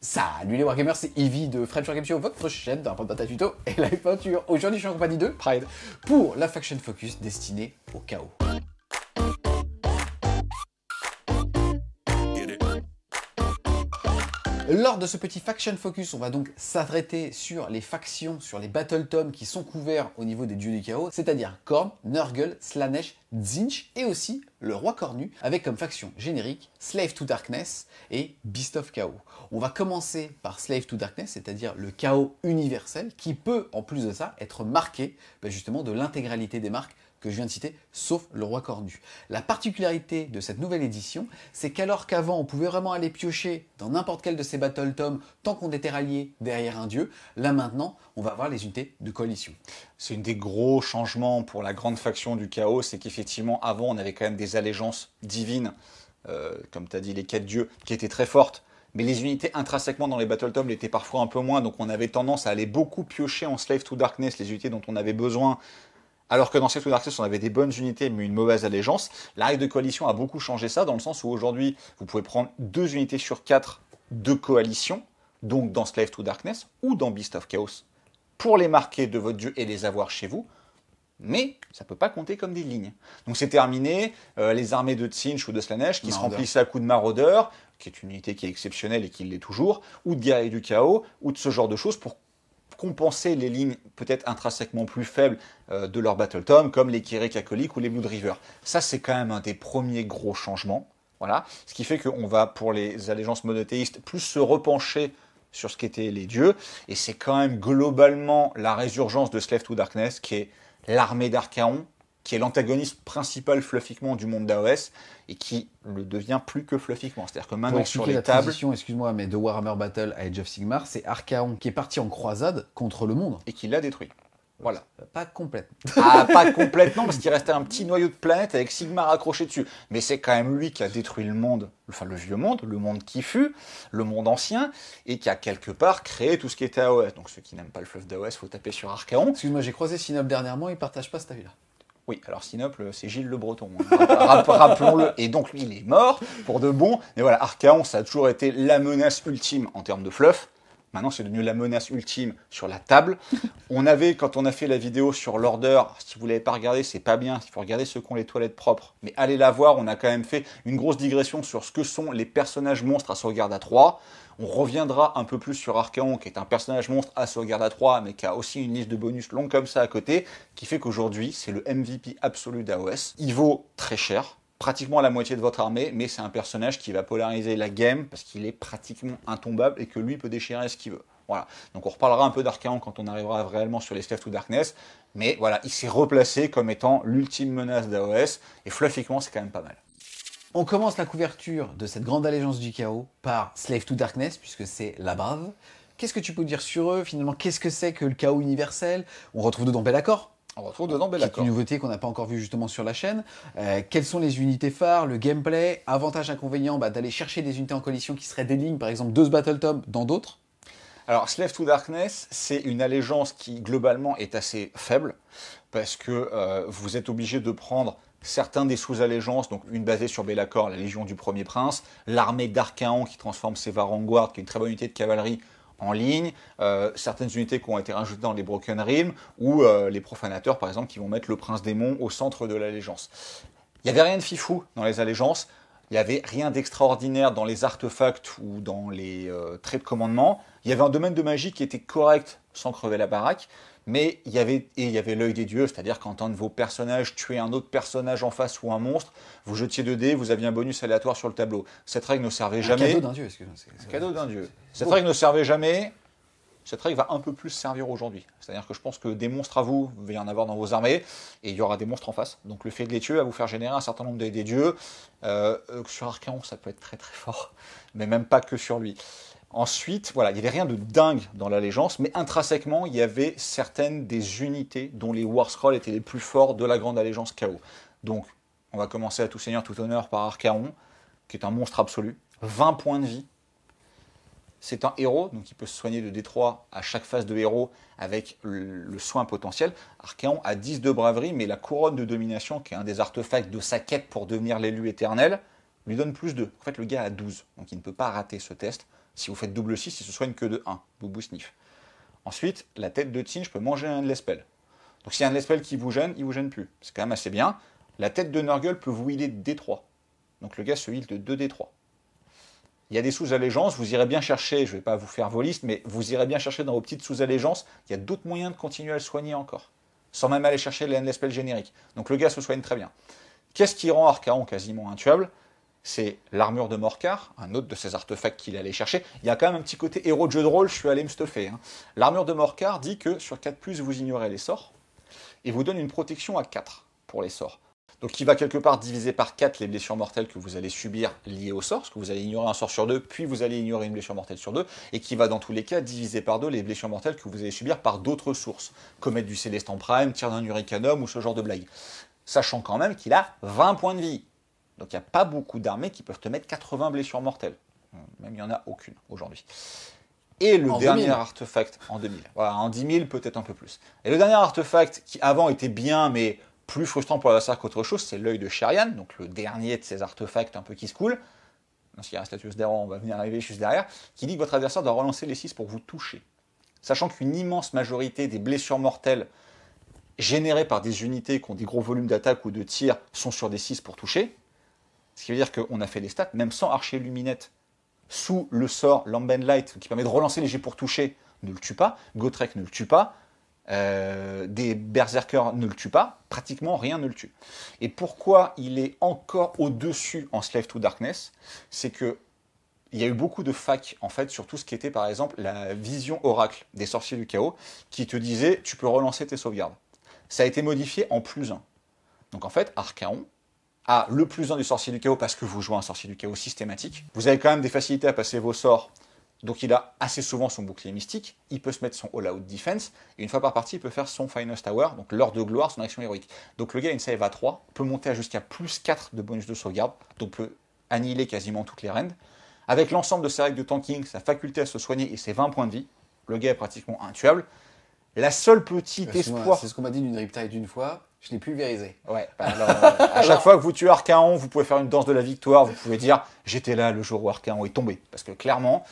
Salut les Wargamers, c'est Evie de French Wargame votre chaîne d'un tuto et live peinture. Aujourd'hui, je suis en compagnie de Pride pour la Faction Focus destinée au chaos. Lors de ce petit faction focus, on va donc s'arrêter sur les factions, sur les battle tomes qui sont couverts au niveau des dieux du chaos, c'est-à-dire Korn, Nurgle, Slanesh, Zinch et aussi le roi cornu avec comme faction générique Slave to Darkness et Beast of Chaos. On va commencer par Slave to Darkness, c'est-à-dire le chaos universel qui peut en plus de ça être marqué bah, justement de l'intégralité des marques que je viens de citer, sauf le roi cornu. La particularité de cette nouvelle édition, c'est qu'alors qu'avant on pouvait vraiment aller piocher dans n'importe quel de ces battle tomes tant qu'on était rallié derrière un dieu, là maintenant on va avoir les unités de coalition. C'est une des gros changements pour la grande faction du chaos, c'est qu'effectivement avant on avait quand même des allégeances divines, euh, comme tu as dit les quatre dieux, qui étaient très fortes. Mais les unités intrinsèquement dans les Battle Tomes l'étaient parfois un peu moins, donc on avait tendance à aller beaucoup piocher en Slave to Darkness les unités dont on avait besoin alors que dans to Darkness, on avait des bonnes unités mais une mauvaise allégeance. La règle de coalition a beaucoup changé ça, dans le sens où aujourd'hui, vous pouvez prendre deux unités sur quatre de coalition, donc dans Slave to Darkness ou dans Beast of Chaos, pour les marquer de votre dieu et les avoir chez vous, mais ça ne peut pas compter comme des lignes. Donc c'est terminé, euh, les armées de Tsinch ou de Slanesh qui se remplissent à coups de maraudeurs, qui est une unité qui est exceptionnelle et qui l'est toujours, ou de et du chaos, ou de ce genre de choses pour compenser les lignes peut-être intrinsèquement plus faibles euh, de leur Battle Tom, comme les Kirik ou les Blood River. Ça, c'est quand même un des premiers gros changements. Voilà. Ce qui fait qu'on va, pour les allégeances monothéistes, plus se repencher sur ce qu'étaient les dieux. Et c'est quand même globalement la résurgence de Slave to Darkness qui est l'armée d'Archaon, qui est l'antagoniste principal fluffiquement du monde d'AOS et qui le devient plus que fluffiquement. C'est-à-dire que maintenant sur les la tables. excuse-moi, mais de Warhammer Battle à Age of Sigmar, c'est Archaon qui est parti en croisade contre le monde. Et qui l'a détruit. Voilà. Euh, pas complètement. Ah, pas complètement, parce qu'il restait un petit noyau de planète avec Sigmar accroché dessus. Mais c'est quand même lui qui a détruit le monde, enfin le vieux monde, le monde qui fut, le monde ancien, et qui a quelque part créé tout ce qui était AOS. Donc ceux qui n'aiment pas le fleuve d'AOS, faut taper sur Archaon. Excuse-moi, j'ai croisé Sinob dernièrement, il partage pas cette avis-là. Oui, alors Sinople, euh, c'est Gilles le Breton. Hein. Rappelons-le. Et donc, lui, il est mort pour de bon. Mais voilà, Archaon, ça a toujours été la menace ultime en termes de fluff. Maintenant, c'est devenu la menace ultime sur la table. On avait, quand on a fait la vidéo sur l'ordre, si vous ne l'avez pas regardé, c'est pas bien. Il faut regarder ce qui les toilettes propres. Mais allez la voir, on a quand même fait une grosse digression sur ce que sont les personnages monstres à sauvegarde à trois. On reviendra un peu plus sur Archaon, qui est un personnage monstre à sauvegarde à 3, mais qui a aussi une liste de bonus longue comme ça à côté, qui fait qu'aujourd'hui, c'est le MVP absolu d'AOS. Il vaut très cher, pratiquement la moitié de votre armée, mais c'est un personnage qui va polariser la game, parce qu'il est pratiquement intombable et que lui peut déchirer ce qu'il veut. Voilà. Donc on reparlera un peu d'Archaon quand on arrivera réellement sur les Stealth to Darkness. Mais voilà, il s'est replacé comme étant l'ultime menace d'AOS. Et fluffiquement, c'est quand même pas mal. On commence la couverture de cette grande allégeance du chaos par Slave to Darkness, puisque c'est la brave. Qu'est-ce que tu peux dire sur eux Finalement, qu'est-ce que c'est que le chaos universel On retrouve dedans Bel Accord, on retrouve dedans Bel Accord. une nouveauté qu'on n'a pas encore vue justement sur la chaîne. Euh, quelles sont les unités phares, le gameplay, avantages, inconvénients bah, d'aller chercher des unités en coalition qui seraient des lignes, par exemple, de ce Battle Tom dans d'autres alors, Slave to Darkness, c'est une allégeance qui, globalement, est assez faible, parce que euh, vous êtes obligé de prendre certains des sous-allégeances, donc une basée sur Bellacor, la Légion du Premier Prince, l'armée d'Archaon qui transforme ses Varanguard, qui est une très bonne unité de cavalerie, en ligne, euh, certaines unités qui ont été rajoutées dans les Broken rim ou euh, les profanateurs par exemple qui vont mettre le prince démon au centre de l'allégeance. Il n'y avait rien de fifou dans les allégeances, il n'y avait rien d'extraordinaire dans les artefacts ou dans les euh, traits de commandement. Il y avait un domaine de magie qui était correct sans crever la baraque mais il y avait, il y avait l'œil des dieux, c'est-à-dire qu'en tant de vos personnages tuer un autre personnage en face ou un monstre, vous jetiez deux dés, vous aviez un bonus aléatoire sur le tableau. Cette règle ne servait jamais. Cadeau d'un dieu, excusez-moi. cadeau d'un dieu. Cette règle ne servait jamais. Cette règle va un peu plus servir aujourd'hui. C'est-à-dire que je pense que des monstres à vous, vous allez en avoir dans vos armées, et il y aura des monstres en face. Donc le fait de les tuer va vous faire générer un certain nombre de des dieux. Euh, euh, sur Archaon, ça peut être très très fort, mais même pas que sur lui. Ensuite, voilà, il n'y avait rien de dingue dans l'allégeance, mais intrinsèquement, il y avait certaines des unités dont les War Scrolls étaient les plus forts de la Grande Allégeance KO. Donc, on va commencer à tout seigneur, tout honneur par Archaon, qui est un monstre absolu. 20 points de vie. C'est un héros, donc il peut se soigner de détroit à chaque phase de héros avec le, soin potentiel. Archaon a 10 de braverie, mais la couronne de domination, qui est un des artefacts de sa quête pour devenir l'élu éternel, lui donne plus 2. En fait, le gars a 12, donc il ne peut pas rater ce test. Si vous faites double 6, il se soigne que de 1. Boubou sniff. Ensuite, la tête de Tsin, peut manger un de l'espèce. Donc s'il y a un de l'espèce qui vous gêne, il vous gêne plus. C'est quand même assez bien. La tête de Nurgle peut vous healer D3. Donc le gars se heal de 2 D3. Il y a des sous-allégeances, vous irez bien chercher, je ne vais pas vous faire vos listes, mais vous irez bien chercher dans vos petites sous-allégeances, il y a d'autres moyens de continuer à le soigner encore, sans même aller chercher les handless génériques. Donc le gars se soigne très bien. Qu'est-ce qui rend Arcaon quasiment intuable c'est l'armure de Morcar, un autre de ces artefacts qu'il allait chercher. Il y a quand même un petit côté héros de jeu de rôle, je suis allé me stuffer. Hein. L'armure de Morcar dit que sur 4, vous ignorez les sorts, et vous donne une protection à 4 pour les sorts. Donc il va quelque part diviser par 4 les blessures mortelles que vous allez subir liées au sorts, parce que vous allez ignorer un sort sur 2, puis vous allez ignorer une blessure mortelle sur 2, et qui va dans tous les cas diviser par 2 les blessures mortelles que vous allez subir par d'autres sources, comme être du Céleste en prime, tir d'un Uricanum ou ce genre de blague. Sachant quand même qu'il a 20 points de vie. Donc il n'y a pas beaucoup d'armées qui peuvent te mettre 80 blessures mortelles. Hum, même il n'y en a aucune aujourd'hui. Et le dernier artefact en 2000. Voilà, en 10 000 peut-être un peu plus. Et le dernier artefact qui avant était bien mais plus frustrant pour l'adversaire qu'autre chose, c'est l'œil de Sherian, donc le dernier de ces artefacts un peu qui se coule. Parce qu'il y a un status d'erreur, on va venir arriver juste derrière, qui dit que votre adversaire doit relancer les 6 pour vous toucher. Sachant qu'une immense majorité des blessures mortelles générées par des unités qui ont des gros volumes d'attaque ou de tir sont sur des 6 pour toucher, ce qui veut dire qu'on a fait des stats, même sans archer luminette, sous le sort Lamben Light, qui permet de relancer les jets pour toucher, ne le tue pas. Gotrek ne le tue pas. Euh, des berserkers ne le tue pas, pratiquement rien ne le tue. Et pourquoi il est encore au-dessus en Slave to Darkness C'est que il y a eu beaucoup de facs en fait sur tout ce qui était par exemple la vision oracle des sorciers du chaos qui te disait tu peux relancer tes sauvegardes. Ça a été modifié en plus un. Donc en fait, Archaon, à le plus 1 du sorcier du chaos parce que vous jouez un sorcier du chaos systématique. Vous avez quand même des facilités à passer vos sorts, donc il a assez souvent son bouclier mystique. Il peut se mettre son all-out defense, et une fois par partie, il peut faire son finest hour, donc l'heure de gloire, son action héroïque. Donc le gars a une save à 3, peut monter à jusqu'à plus 4 de bonus de sauvegarde, donc peut annihiler quasiment toutes les rendes. Avec l'ensemble de ses règles de tanking, sa faculté à se soigner et ses 20 points de vie, le gars est pratiquement intuable. La seule petite espoir. C'est ce qu'on m'a dit d'une Riptide d'une fois. Je l'ai pulvérisé. Ouais. alors, euh, à chaque fois que vous tuez Arcaon, vous pouvez faire une danse de la victoire. Vous pouvez dire j'étais là le jour où Arcaon est tombé. Parce que clairement.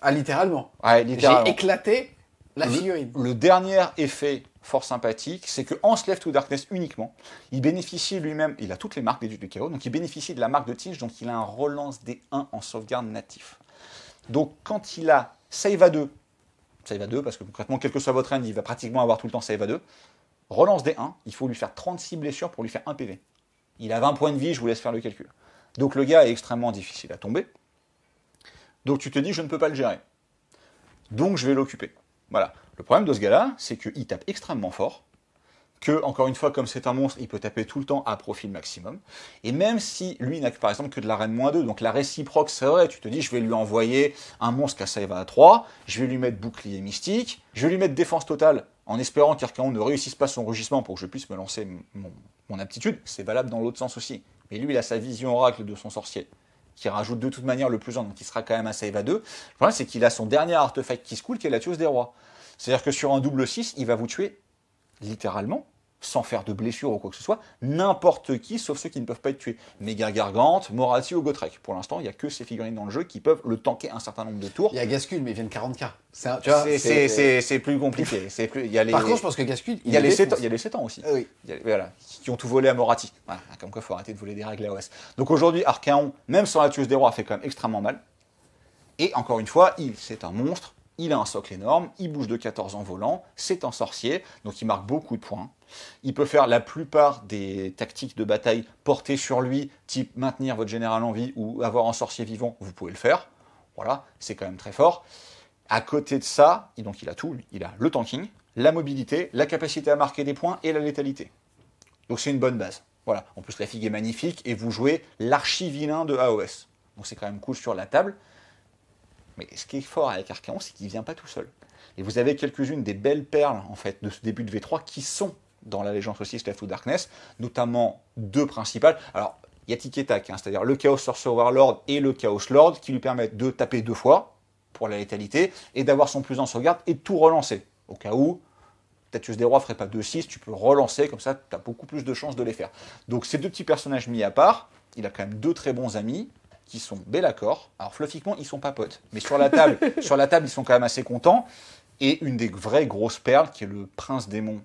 Ah, littéralement. Ouais, littéralement. J'ai éclaté la figurine. Le, dernier effet fort sympathique, c'est que Slave to Darkness uniquement, il bénéficie lui-même, il a toutes les marques des du chaos, donc il bénéficie de la marque de tige, donc il a un relance des 1 en sauvegarde natif. Donc quand il a save à 2, save à 2, parce que concrètement, quel que soit votre end, il va pratiquement avoir tout le temps save à 2. Relance des 1, il faut lui faire 36 blessures pour lui faire 1 PV. Il a 20 points de vie, je vous laisse faire le calcul. Donc le gars est extrêmement difficile à tomber. Donc tu te dis, je ne peux pas le gérer. Donc je vais l'occuper. Voilà. Le problème de ce gars-là, c'est qu'il tape extrêmement fort que, encore une fois, comme c'est un monstre, il peut taper tout le temps à profil maximum. Et même si lui n'a par exemple que de la reine moins 2, donc la réciproque, c'est vrai, tu te dis, je vais lui envoyer un monstre à save à 3, je vais lui mettre bouclier mystique, je vais lui mettre défense totale, en espérant qu'Arcaon ne réussisse pas son rugissement pour que je puisse me lancer mon, aptitude. C'est valable dans l'autre sens aussi. Mais lui, il a sa vision oracle de son sorcier qui rajoute de toute manière le plus en, donc il sera quand même à save à 2. Le problème, c'est qu'il a son dernier artefact qui se coule, qui est la tueuse des rois. C'est-à-dire que sur un double 6, il va vous tuer littéralement sans faire de blessure ou quoi que ce soit, n'importe qui, sauf ceux qui ne peuvent pas être tués. Méga Gargante, Morati ou Gotrek. Pour l'instant, il n'y a que ces figurines dans le jeu qui peuvent le tanker un certain nombre de tours. Il y a Gascule mais vient viennent 40k. C'est plus compliqué. Par contre, je pense que Gascule Il y, a les ans, ah y a les aussi. oui. voilà, qui ont tout volé à Morati comme quoi, il faut arrêter de voler des règles à OS. Donc aujourd'hui, Archaon, même sans la tueuse des rois, fait quand même extrêmement mal. Et encore une fois, il c'est un monstre il a un socle énorme, il bouge de 14 en volant, c'est un sorcier, donc il marque beaucoup de points. Il peut faire la plupart des tactiques de bataille portées sur lui, type maintenir votre général en vie ou avoir un sorcier vivant, vous pouvez le faire. Voilà, c'est quand même très fort. À côté de ça, donc il a tout, il a le tanking, la mobilité, la capacité à marquer des points et la létalité. Donc c'est une bonne base. Voilà, en plus la figue est magnifique et vous jouez l'archi-vilain de AOS. Donc c'est quand même cool sur la table. Mais ce qui est fort avec Archaon, c'est qu'il ne vient pas tout seul. Et vous avez quelques-unes des belles perles en fait de ce début de V3 qui sont dans la légende aussi Left of Darkness, notamment deux principales. Alors, il y a hein, c'est-à-dire le Chaos Sorcerer Lord et le Chaos Lord qui lui permettent de taper deux fois pour la létalité et d'avoir son plus en sauvegarde et de tout relancer. Au cas où, Tatius des Rois ferait pas 2-6, tu peux relancer, comme ça tu as beaucoup plus de chances de les faire. Donc ces deux petits personnages mis à part, il a quand même deux très bons amis, qui sont Bellacor, Alors fluffiquement, ils sont pas potes, mais sur la table, sur la table, ils sont quand même assez contents. Et une des vraies grosses perles, qui est le prince démon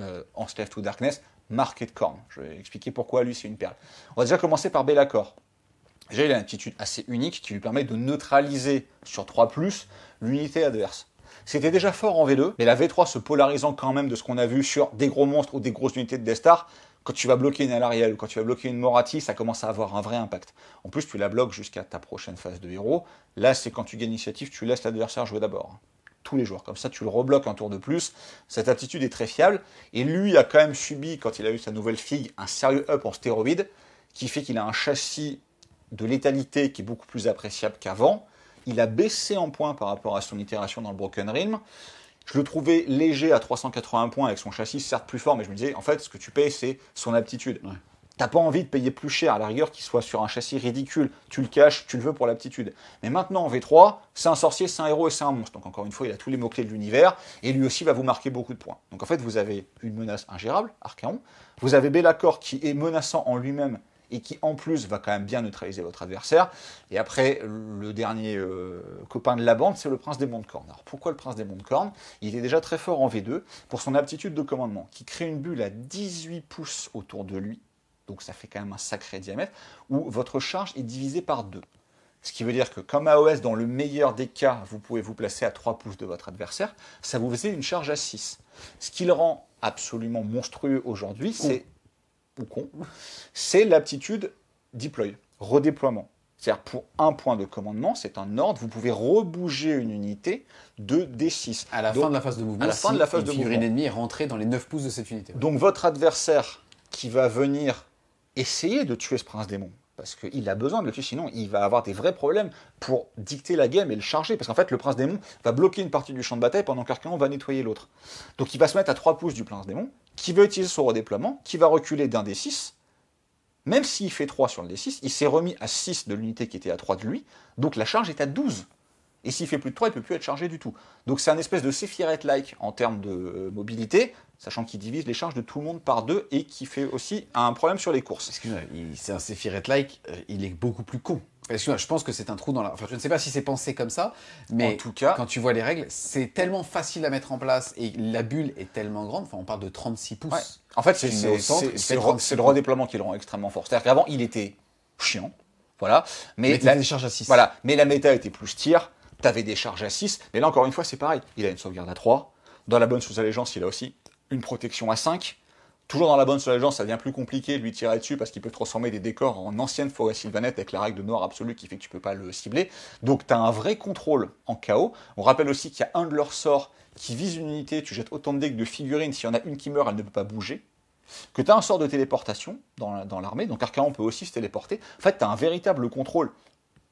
euh, en Slave to Darkness, Market Korn. Je vais expliquer pourquoi lui c'est une perle. On va déjà commencer par Bellacor. Déjà, il a une aptitude assez unique qui lui permet de neutraliser sur 3 l'unité adverse. C'était déjà fort en V2, mais la V3 se polarisant quand même de ce qu'on a vu sur des gros monstres ou des grosses unités de Death Star, quand tu vas bloquer une Alariel ou quand tu vas bloquer une Morati, ça commence à avoir un vrai impact. En plus, tu la bloques jusqu'à ta prochaine phase de héros. Là, c'est quand tu gagnes l'initiative, tu laisses l'adversaire jouer d'abord. Hein. Tous les joueurs. Comme ça, tu le rebloques un tour de plus. Cette attitude est très fiable. Et lui a quand même subi, quand il a eu sa nouvelle fille, un sérieux up en stéroïdes, qui fait qu'il a un châssis de létalité qui est beaucoup plus appréciable qu'avant. Il a baissé en points par rapport à son itération dans le Broken Realm. Je le trouvais léger à 380 points avec son châssis certes plus fort, mais je me disais, en fait, ce que tu payes, c'est son aptitude. T'as pas envie de payer plus cher à la rigueur qu'il soit sur un châssis ridicule. Tu le caches, tu le veux pour l'aptitude. Mais maintenant en V3, c'est un sorcier, c'est un héros et c'est un monstre. Donc encore une fois, il a tous les mots-clés de l'univers et lui aussi va vous marquer beaucoup de points. Donc en fait, vous avez une menace ingérable, Archaon. Vous avez Bellacor qui est menaçant en lui-même et qui en plus va quand même bien neutraliser votre adversaire. Et après, le dernier euh, copain de la bande, c'est le prince des monts cornes. Alors pourquoi le prince des monts cornes Il était déjà très fort en V2 pour son aptitude de commandement, qui crée une bulle à 18 pouces autour de lui, donc ça fait quand même un sacré diamètre, où votre charge est divisée par 2. Ce qui veut dire que comme AOS, dans le meilleur des cas, vous pouvez vous placer à 3 pouces de votre adversaire, ça vous faisait une charge à 6. Ce qui le rend absolument monstrueux aujourd'hui, c'est ou con, c'est l'aptitude deploy, redéploiement. C'est-à-dire pour un point de commandement, c'est un ordre, vous pouvez rebouger une unité de D6. À la fin de la phase de mouvement, à la fin si de la phase de ennemie est rentrée dans les 9 pouces de cette unité. Donc votre adversaire qui va venir essayer de tuer ce prince démon, parce qu'il a besoin de le tuer, sinon il va avoir des vrais problèmes pour dicter la game et le charger, parce qu'en fait le prince démon va bloquer une partie du champ de bataille pendant que l'archéon va nettoyer l'autre. Donc il va se mettre à 3 pouces du prince démon, qui va utiliser son redéploiement, qui va reculer d'un des 6, même s'il fait 3 sur le D6, il s'est remis à 6 de l'unité qui était à 3 de lui, donc la charge est à 12. Et s'il fait plus de 3, il ne peut plus être chargé du tout. Donc c'est un espèce de sephiret like en termes de euh, mobilité, sachant qu'il divise les charges de tout le monde par deux et qui fait aussi un problème sur les courses. Excusez-moi, c'est un sephiret like euh, il est beaucoup plus con je pense que c'est un trou dans la. Enfin, je ne sais pas si c'est pensé comme ça, mais en tout cas, quand tu vois les règles, c'est tellement facile à mettre en place et la bulle est tellement grande. Enfin, on parle de 36 pouces. En fait, c'est le, redéploiement qui le rend extrêmement fort. C'est-à-dire qu'avant, il était chiant, voilà. Mais, la à 6. Voilà. Mais la méta était plus tir. T'avais des charges à 6. Mais là, encore une fois, c'est pareil. Il a une sauvegarde à 3. Dans la bonne sous allégeance, il a aussi une protection à 5. Toujours dans la bonne solution, ça devient plus compliqué de lui tirer dessus parce qu'il peut transformer des décors en ancienne forêt sylvanette avec la règle de noir absolue qui fait que tu peux pas le cibler. Donc tu as un vrai contrôle en chaos. On rappelle aussi qu'il y a un de leurs sorts qui vise une unité, tu jettes autant de dés que de figurines, s'il y en a une qui meurt, elle ne peut pas bouger. Que tu as un sort de téléportation dans l'armée, donc Arcaon peut aussi se téléporter. En fait, tu as un véritable contrôle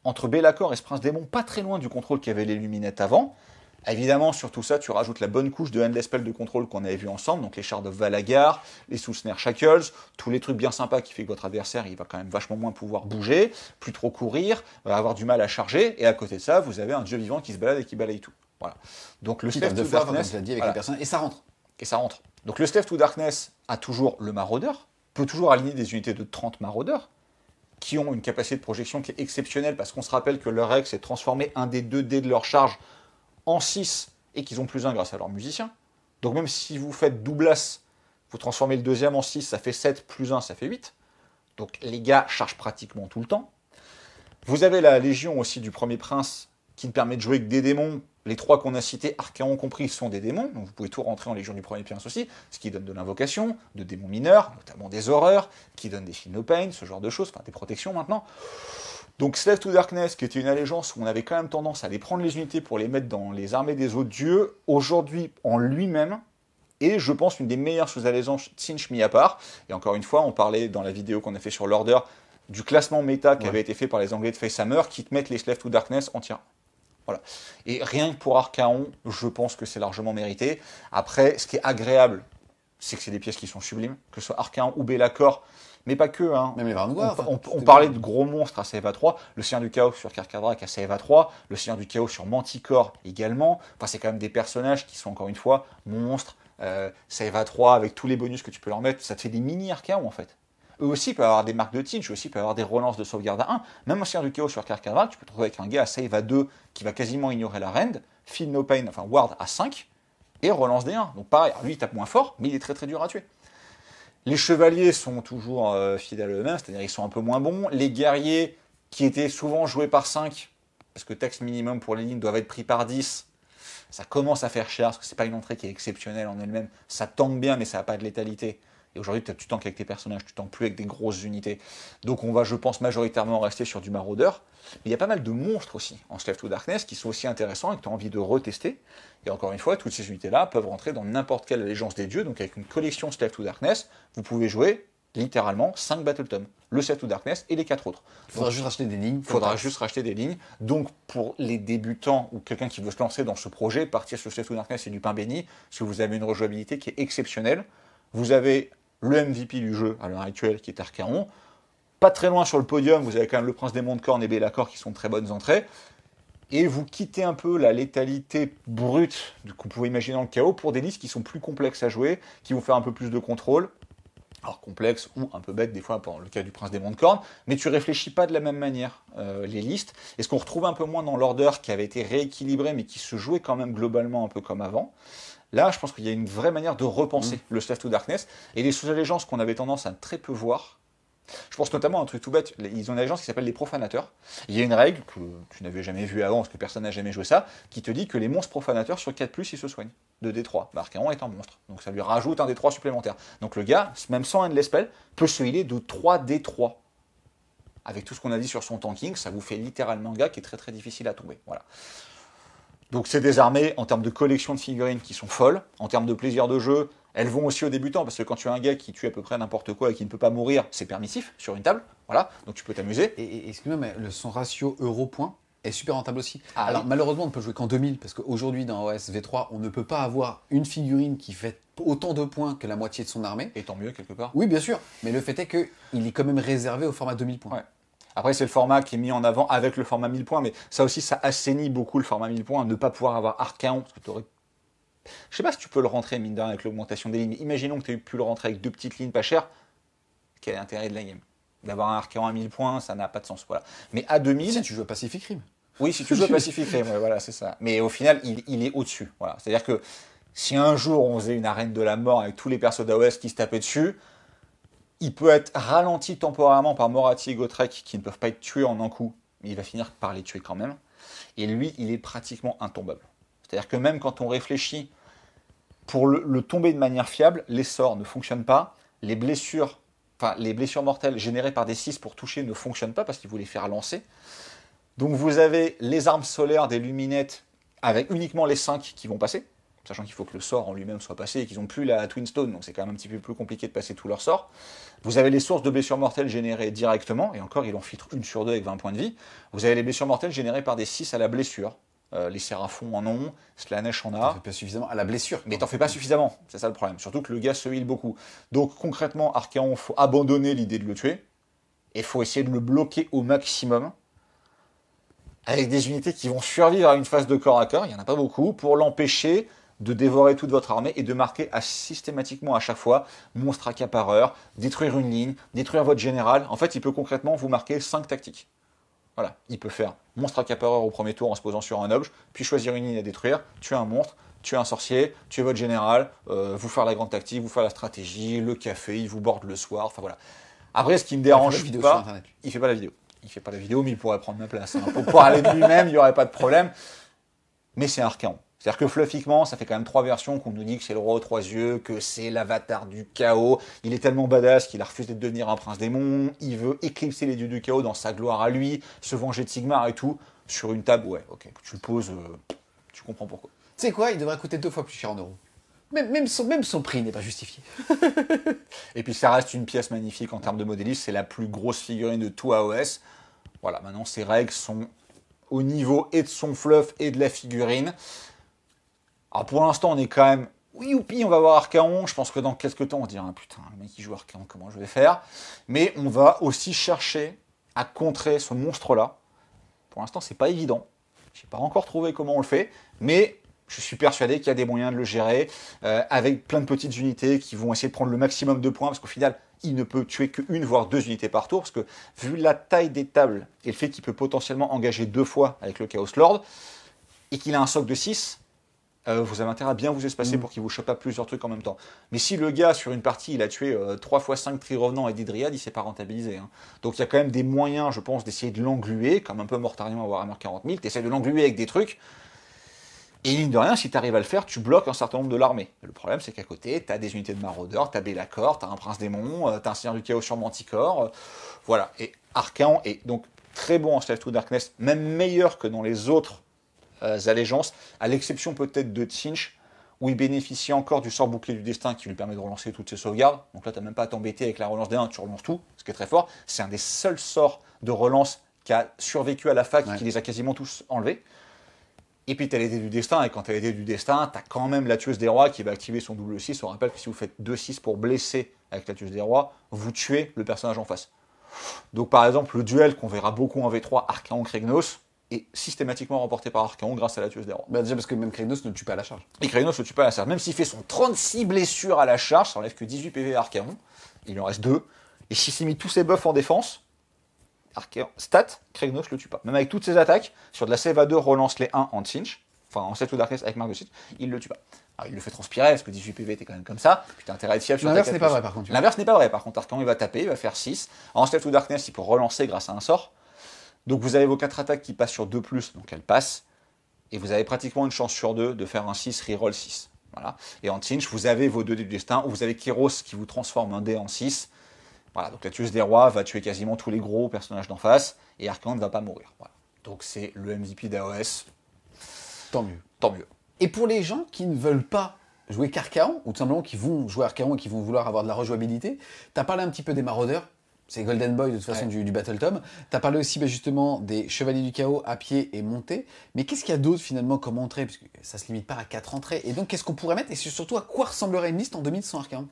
entre Bellacor et ce prince démon, pas très loin du contrôle qu'avaient les Luminettes avant. Évidemment, sur tout ça, tu rajoutes la bonne couche de Endless Spell de contrôle qu'on avait vu ensemble, donc les chars de Valagar, les sous Shackles, tous les trucs bien sympas qui fait que votre adversaire, il va quand même vachement moins pouvoir bouger, plus trop courir, va euh, avoir du mal à charger, et à côté de ça, vous avez un dieu vivant qui se balade et qui balaye tout. Voilà. Donc le Steph Darkness, dit avec voilà. personne et ça rentre. Et ça rentre. Donc le Steph to Darkness a toujours le maraudeur, peut toujours aligner des unités de 30 maraudeurs, qui ont une capacité de projection qui est exceptionnelle, parce qu'on se rappelle que leur ex est transformé un des deux dés de leur charge en 6 et qu'ils ont plus un grâce à leur musicien. Donc même si vous faites doublasse, vous transformez le deuxième en 6, ça fait 7, plus 1, ça fait 8. Donc les gars chargent pratiquement tout le temps. Vous avez la légion aussi du premier prince qui ne permet de jouer que des démons. Les trois qu'on a cités, ont compris, sont des démons, donc vous pouvez tout rentrer en Légion du Premier Prince aussi, ce qui donne de l'invocation, de démons mineurs, notamment des horreurs, qui donnent des shield pain, ce genre de choses, enfin des protections maintenant. Donc Slave to Darkness, qui était une allégeance où on avait quand même tendance à aller prendre les unités pour les mettre dans les armées des autres dieux, aujourd'hui en lui-même, et je pense une des meilleures sous-allégeances Tsinch mis à part. Et encore une fois, on parlait dans la vidéo qu'on a fait sur l'Order du classement méta qui avait été fait par les Anglais de Facehammer qui te mettent les Slave to Darkness en Voilà. Et rien que pour Archaon, je pense que c'est largement mérité. Après, ce qui est agréable, c'est que c'est des pièces qui sont sublimes, que ce soit Archaon ou Bellacor mais pas que. Hein. Même On, parlait de gros monstres à CEVA 3, le Seigneur du Chaos sur Karkadrak à CEVA 3, le Seigneur du Chaos sur Manticore également. Enfin, c'est quand même des personnages qui sont encore une fois monstres. Euh, 3 avec tous les bonus que tu peux leur mettre, ça te fait des mini RKO en fait. Eux aussi peuvent avoir des marques de titre, eux aussi peuvent avoir des relances de sauvegarde à 1. Même au Seigneur du Chaos sur Karkadrak, tu peux trouver avec un gars à save à 2 qui va quasiment ignorer la rend, Feel No Pain, enfin Ward à 5 et relance des 1. Donc pareil, lui il tape moins fort, mais il est très très dur à tuer. Les chevaliers sont toujours euh, fidèles à eux-mêmes, c'est-à-dire ils sont un peu moins bons. Les guerriers, qui étaient souvent joués par 5, parce que taxe minimum pour les lignes doivent être pris par 10, ça commence à faire cher, parce que n'est pas une entrée qui est exceptionnelle en elle-même. Ça tente bien, mais ça n'a pas de létalité. Et aujourd'hui, tu tankes avec tes personnages, tu tentes plus avec des grosses unités. Donc on va, je pense, majoritairement rester sur du maraudeur. Mais il y a pas mal de monstres aussi en Slave to Darkness qui sont aussi intéressants et que tu as envie de retester. Et encore une fois, toutes ces unités-là peuvent rentrer dans n'importe quelle Allégeance des Dieux. Donc avec une collection Slave to Darkness, vous pouvez jouer littéralement 5 Battle Tomes, le Slave to Darkness et les 4 autres. Il faudra juste racheter des lignes. Il faudra juste racheter des lignes. Donc pour les débutants ou quelqu'un qui veut se lancer dans ce projet, partir sur Slave to Darkness et du pain béni, parce que vous avez une rejouabilité qui est exceptionnelle. Vous avez le MVP du jeu à l'heure actuelle qui est Arcaon, pas très loin sur le podium, vous avez quand même le Prince des de Corne et Bellacor qui sont très bonnes entrées. Et vous quittez un peu la létalité brute qu'on pouvait imaginer dans le chaos pour des listes qui sont plus complexes à jouer, qui vont faire un peu plus de contrôle. Alors complexe ou un peu bête des fois, dans le cas du Prince des de Corne, mais tu réfléchis pas de la même manière euh, les listes. Et ce qu'on retrouve un peu moins dans l'ordre qui avait été rééquilibré mais qui se jouait quand même globalement un peu comme avant. Là, je pense qu'il y a une vraie manière de repenser mmh. le Slave to Darkness et les sous-allégeances qu'on avait tendance à très peu voir, je pense notamment à un truc tout bête. Ils ont une agence qui s'appelle les profanateurs. Il y a une règle que tu n'avais jamais vue avant, parce que personne n'a jamais joué ça, qui te dit que les monstres profanateurs sur 4, ils se soignent. De D3. Marcaron est un monstre. Donc ça lui rajoute un D3 supplémentaire. Donc le gars, même sans un de l'espèce, peut se healer de 3 D3. Avec tout ce qu'on a dit sur son tanking, ça vous fait littéralement un gars qui est très très difficile à tomber. Voilà. Donc c'est des armées en termes de collection de figurines qui sont folles, en termes de plaisir de jeu, elles vont aussi aux débutants, parce que quand tu as un gars qui tue à peu près n'importe quoi et qui ne peut pas mourir, c'est permissif sur une table. Voilà, donc tu peux t'amuser. Et, excuse-moi, mais le, son ratio euro-point est super rentable aussi. Ah Alors malheureusement, on ne peut jouer qu'en 2000, parce qu'aujourd'hui dans OS V3, on ne peut pas avoir une figurine qui fait autant de points que la moitié de son armée. Et tant mieux, quelque part. Oui, bien sûr, mais le fait est qu'il est quand même réservé au format 2000 points. Après, c'est le format qui est mis en avant avec le format 1000 points, mais ça aussi, ça assainit beaucoup le format 1000 points, ne pas pouvoir avoir Archaon, parce que tu aurais je sais pas si tu peux le rentrer, mine de avec l'augmentation des lignes. Mais imaginons que tu aies pu le rentrer avec deux petites lignes pas chères. Quel est l'intérêt de la game D'avoir un archéon à 1000 points, ça n'a pas de sens. Mais à 2000. Si tu joues Pacific Rim. Oui, si tu joues Pacific Rim, voilà, c'est ça. Mais au final, il, est au-dessus. C'est-à-dire que si un jour on faisait une arène de la mort avec tous les persos d'AOS qui se tapaient dessus, il peut être ralenti temporairement par Morati et Gotrek qui ne peuvent pas être tués en un coup, mais il va finir par les tuer quand même. Et lui, il est pratiquement intombable. C'est-à-dire que même quand on réfléchit pour le, tomber de manière fiable, les sorts ne fonctionnent pas, les blessures, les blessures mortelles générées par des 6 pour toucher ne fonctionnent pas parce qu'ils voulaient faire lancer. Donc vous avez les armes solaires des luminettes avec uniquement les 5 qui vont passer, sachant qu'il faut que le sort en lui-même soit passé et qu'ils n'ont plus la Twinstone, donc c'est quand même un petit peu plus compliqué de passer tous leurs sorts. Vous avez les sources de blessures mortelles générées directement, et encore ils en filtre une sur deux avec 20 points de vie. Vous avez les blessures mortelles générées par des 6 à la blessure, euh, les séraphons en ont, Neige en a. fais pas suffisamment à ah, la blessure. Mais t'en fais pas suffisamment, c'est ça le problème. Surtout que le gars se heal beaucoup. Donc concrètement, Archaon, faut abandonner l'idée de le tuer. Et faut essayer de le bloquer au maximum. Avec des unités qui vont survivre à une phase de corps à corps, il n'y en a pas beaucoup, pour l'empêcher de dévorer toute votre armée et de marquer systématiquement à chaque fois monstre à heure, détruire une ligne, détruire votre général. En fait, il peut concrètement vous marquer 5 tactiques. Voilà, il peut faire monstre à accapareur au premier tour en se posant sur un objet, puis choisir une ligne à détruire, tuer un monstre, tuer un sorcier, tuer votre général, euh, vous faire la grande tactique, vous faire la stratégie, le café, il vous borde le soir, enfin voilà. Après, ce qui me dérange il pas, il fait pas la vidéo. Il fait pas la vidéo, mais il pourrait prendre ma place. Hein. Pour aller de lui-même, il n'y aurait pas de problème. Mais c'est un arcan. C'est-à-dire que fluffiquement, ça fait quand même trois versions qu'on nous dit que c'est le roi aux trois yeux, que c'est l'avatar du chaos. Il est tellement badass qu'il a refusé de devenir un prince démon. Il veut éclipser les dieux du chaos dans sa gloire à lui, se venger de Sigmar et tout. Sur une table, ouais, ok, tu le poses, euh, tu comprends pourquoi. Tu sais quoi, il devrait coûter deux fois plus cher en euros. Même, son, même son prix n'est pas justifié. et puis ça reste une pièce magnifique en termes de modélisme. C'est la plus grosse figurine de tout AOS. Voilà, maintenant ses règles sont au niveau et de son fluff et de la figurine. Alors pour l'instant, on est quand même. Oui, oupi, on va voir Archaon. Je pense que dans quelques temps, on se dira ah, Putain, le mec qui joue Archaon, comment je vais faire Mais on va aussi chercher à contrer ce monstre-là. Pour l'instant, c'est pas évident. Je n'ai pas encore trouvé comment on le fait, mais je suis persuadé qu'il y a des moyens de le gérer euh, avec plein de petites unités qui vont essayer de prendre le maximum de points parce qu'au final, il ne peut tuer qu'une voire deux unités par tour parce que vu la taille des tables et le fait qu'il peut potentiellement engager deux fois avec le Chaos Lord et qu'il a un soc de 6, euh, vous avez intérêt à bien vous espacer mm. pour qu'il vous chope pas plusieurs trucs en même temps. Mais si le gars, sur une partie, il a tué 3 x euh, 5 tri-revenants et des dryades, il s'est pas rentabilisé. Hein. Donc il y a quand même des moyens, je pense, d'essayer de l'engluer, comme un peu mortarion à Warhammer 40 000, t'essayes de l'engluer avec des trucs, et ligne de rien, si tu arrives à le faire, tu bloques un certain nombre de l'armée. Le problème, c'est qu'à côté, tu as des unités de maraudeurs, tu as Bélacor, tu as un prince démon, euh, tu as un seigneur du chaos sur Manticore. voilà. Et Arcan est donc très bon en Slave to Darkness, même meilleur que dans les autres euh, allégeances, à l'exception peut-être de Tinch, où il bénéficie encore du sort bouclé du destin qui lui permet de relancer toutes ses sauvegardes. Donc là, tu n'as même pas à t'embêter avec la relance des 1, tu relances tout, ce qui est très fort. C'est un des seuls sorts de relance qui a survécu à la fac, qui les a quasiment tous enlevés. Et puis, tu as du destin, et quand tu as du destin, tu as quand même la tueuse des rois qui va activer son double 6. On rappelle que si vous faites 2-6 pour blesser avec la tueuse des rois, vous tuez le personnage en face. Donc, par exemple, le duel qu'on verra beaucoup en V3, Arcaon-Kregnos, et systématiquement remporté par Archaon grâce à la tueuse des rois. Bah, déjà parce que même Kregnos ne tue pas à la charge. Et Kregnos ne tue pas à la charge. Même s'il fait son 36 blessures à la charge, ça enlève que 18 PV à Archaon, Il en reste 2. Et s'il s'est mis tous ses buffs en défense, Archaon, stat, ne le tue pas. Même avec toutes ses attaques, sur de la save à 2, relance les 1 en cinch. Enfin, en Stealth ou Darkness avec Mark de Cinch, il le tue pas. Alors, il le fait transpirer, parce que 18 PV était quand même comme ça. Putain, intérêt à être fiable sur L'inverse n'est pas vrai, par contre. L'inverse n'est pas vrai, par contre. Arcanon, il va taper, il va faire 6. En Stealth ou Darkness, il peut relancer grâce à un sort. Donc vous avez vos 4 attaques qui passent sur 2 plus, donc elles passent. Et vous avez pratiquement une chance sur 2 de faire un 6, reroll 6. Voilà. Et en Tinch, vous avez vos 2 dés du destin, ou vous avez Kyros qui vous transforme un dé en 6. Voilà, donc la tueuse des rois va tuer quasiment tous les gros personnages d'en face, et Arcan ne va pas mourir. Voilà. Donc c'est le MVP d'AOS. Tant mieux. Tant mieux. Et pour les gens qui ne veulent pas jouer carcan ou tout simplement qui vont jouer Arcaon et qui vont vouloir avoir de la rejouabilité, t'as parlé un petit peu des maraudeurs, c'est Golden Boy de toute façon du, Battle Tom. Tu as parlé aussi bah, justement des Chevaliers du Chaos à pied et monté. Mais qu'est-ce qu'il y a d'autre finalement comme entrée Parce que ça se limite pas à quatre entrées. Et donc qu'est-ce qu'on pourrait mettre Et surtout à quoi ressemblerait une liste en 2000 Archaon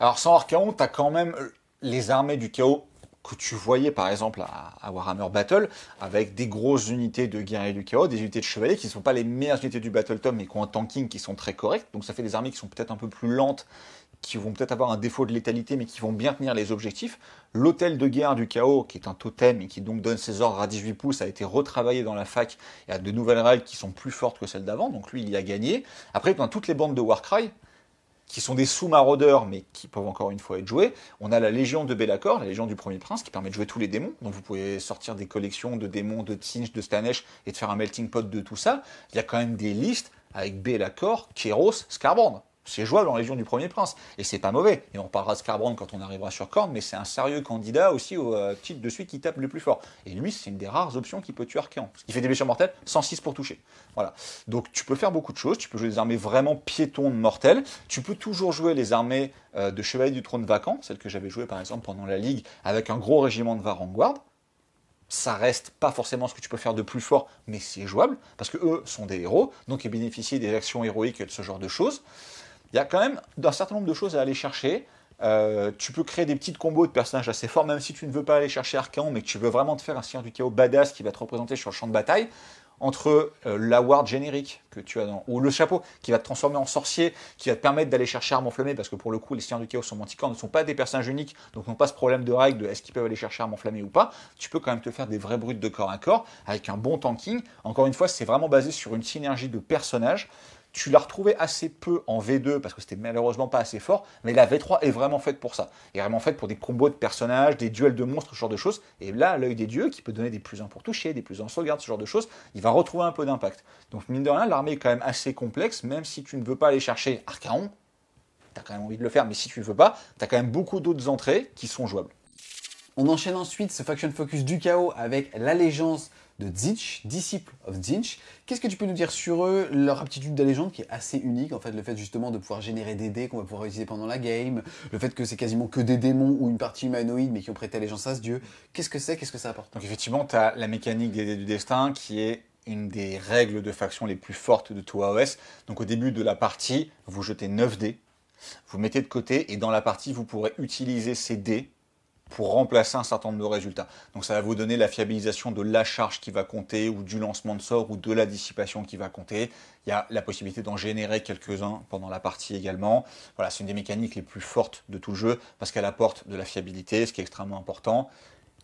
Alors sans Archaon, tu as quand même euh, les armées du Chaos que tu voyais par exemple à, Warhammer Battle, avec des grosses unités de guerriers du chaos, des unités de chevaliers qui ne sont pas les meilleures unités du Battle Tom, mais qui ont un tanking qui sont très corrects. Donc ça fait des armées qui sont peut-être un peu plus lentes, qui vont peut-être avoir un défaut de létalité, mais qui vont bien tenir les objectifs. L'hôtel de guerre du chaos, qui est un totem et qui donc donne ses ordres à 18 pouces, a été retravaillé dans la fac et a de nouvelles règles qui sont plus fortes que celles d'avant, donc lui il y a gagné. Après, dans toutes les bandes de Warcry, qui sont des sous-maraudeurs, mais qui peuvent encore une fois être joués. On a la Légion de Bellacor, la Légion du Premier Prince, qui permet de jouer tous les démons. Donc vous pouvez sortir des collections de démons, de tinge, de Stanesh, et de faire un melting pot de tout ça. Il y a quand même des listes avec Bellacor, Keros, Scarbrand. C'est jouable en région du Premier Prince. Et c'est pas mauvais. Et on parlera de Scarbrand quand on arrivera sur Corne, mais c'est un sérieux candidat aussi au euh, titre de suite qui tape le plus fort. Et lui, c'est une des rares options qui peut tuer Archéon. Parce fait des blessures mortelles, 106 pour toucher. Voilà. Donc tu peux faire beaucoup de choses. Tu peux jouer des armées vraiment piétons de mortels. Tu peux toujours jouer les armées euh, de Chevaliers du Trône vacant, celles que j'avais jouées par exemple pendant la Ligue, avec un gros régiment de Varanguard ça reste pas forcément ce que tu peux faire de plus fort, mais c'est jouable, parce que eux sont des héros, donc ils bénéficient des actions héroïques et de ce genre de choses il y a quand même un certain nombre de choses à aller chercher. Euh, tu peux créer des petites combos de personnages assez forts, même si tu ne veux pas aller chercher Archaon, mais que tu veux vraiment te faire un Seigneur du Chaos badass qui va te représenter sur le champ de bataille, entre euh, la ward générique que tu as dans, ou le chapeau qui va te transformer en sorcier, qui va te permettre d'aller chercher Arme Enflammée, parce que pour le coup, les Seigneurs du Chaos sont mantiquants, ne sont pas des personnages uniques, donc n'ont pas ce problème de règle de est-ce qu'ils peuvent aller chercher Arme Enflammée ou pas. Tu peux quand même te faire des vrais brutes de corps à corps, avec un bon tanking. Encore une fois, c'est vraiment basé sur une synergie de personnages. Tu l'as retrouvé assez peu en V2 parce que c'était malheureusement pas assez fort, mais la V3 est vraiment faite pour ça. Elle est vraiment faite pour des combos de personnages, des duels de monstres, ce genre de choses. Et là, l'œil des dieux, qui peut donner des plus 1 pour toucher, des plus 1 sauvegarde, ce genre de choses, il va retrouver un peu d'impact. Donc mine de rien, l'armée est quand même assez complexe, même si tu ne veux pas aller chercher Archaon, t'as quand même envie de le faire, mais si tu ne veux pas, as quand même beaucoup d'autres entrées qui sont jouables. On enchaîne ensuite ce Faction Focus du Chaos avec l'allégeance de Zinch, disciple of Zinch. Qu'est-ce que tu peux nous dire sur eux, leur aptitude légende qui est assez unique en fait, le fait justement de pouvoir générer des dés qu'on va pouvoir utiliser pendant la game, le fait que c'est quasiment que des démons ou une partie humanoïde mais qui ont prêté allégeance à ce dieu. Qu'est-ce que c'est Qu'est-ce que ça apporte Donc effectivement, tu as la mécanique des dés du destin qui est une des règles de faction les plus fortes de TOAOS. Donc au début de la partie, vous jetez 9 dés, vous mettez de côté et dans la partie, vous pourrez utiliser ces dés pour remplacer un certain nombre de résultats. Donc ça va vous donner la fiabilisation de la charge qui va compter ou du lancement de sort ou de la dissipation qui va compter. Il y a la possibilité d'en générer quelques-uns pendant la partie également. Voilà, c'est une des mécaniques les plus fortes de tout le jeu parce qu'elle apporte de la fiabilité, ce qui est extrêmement important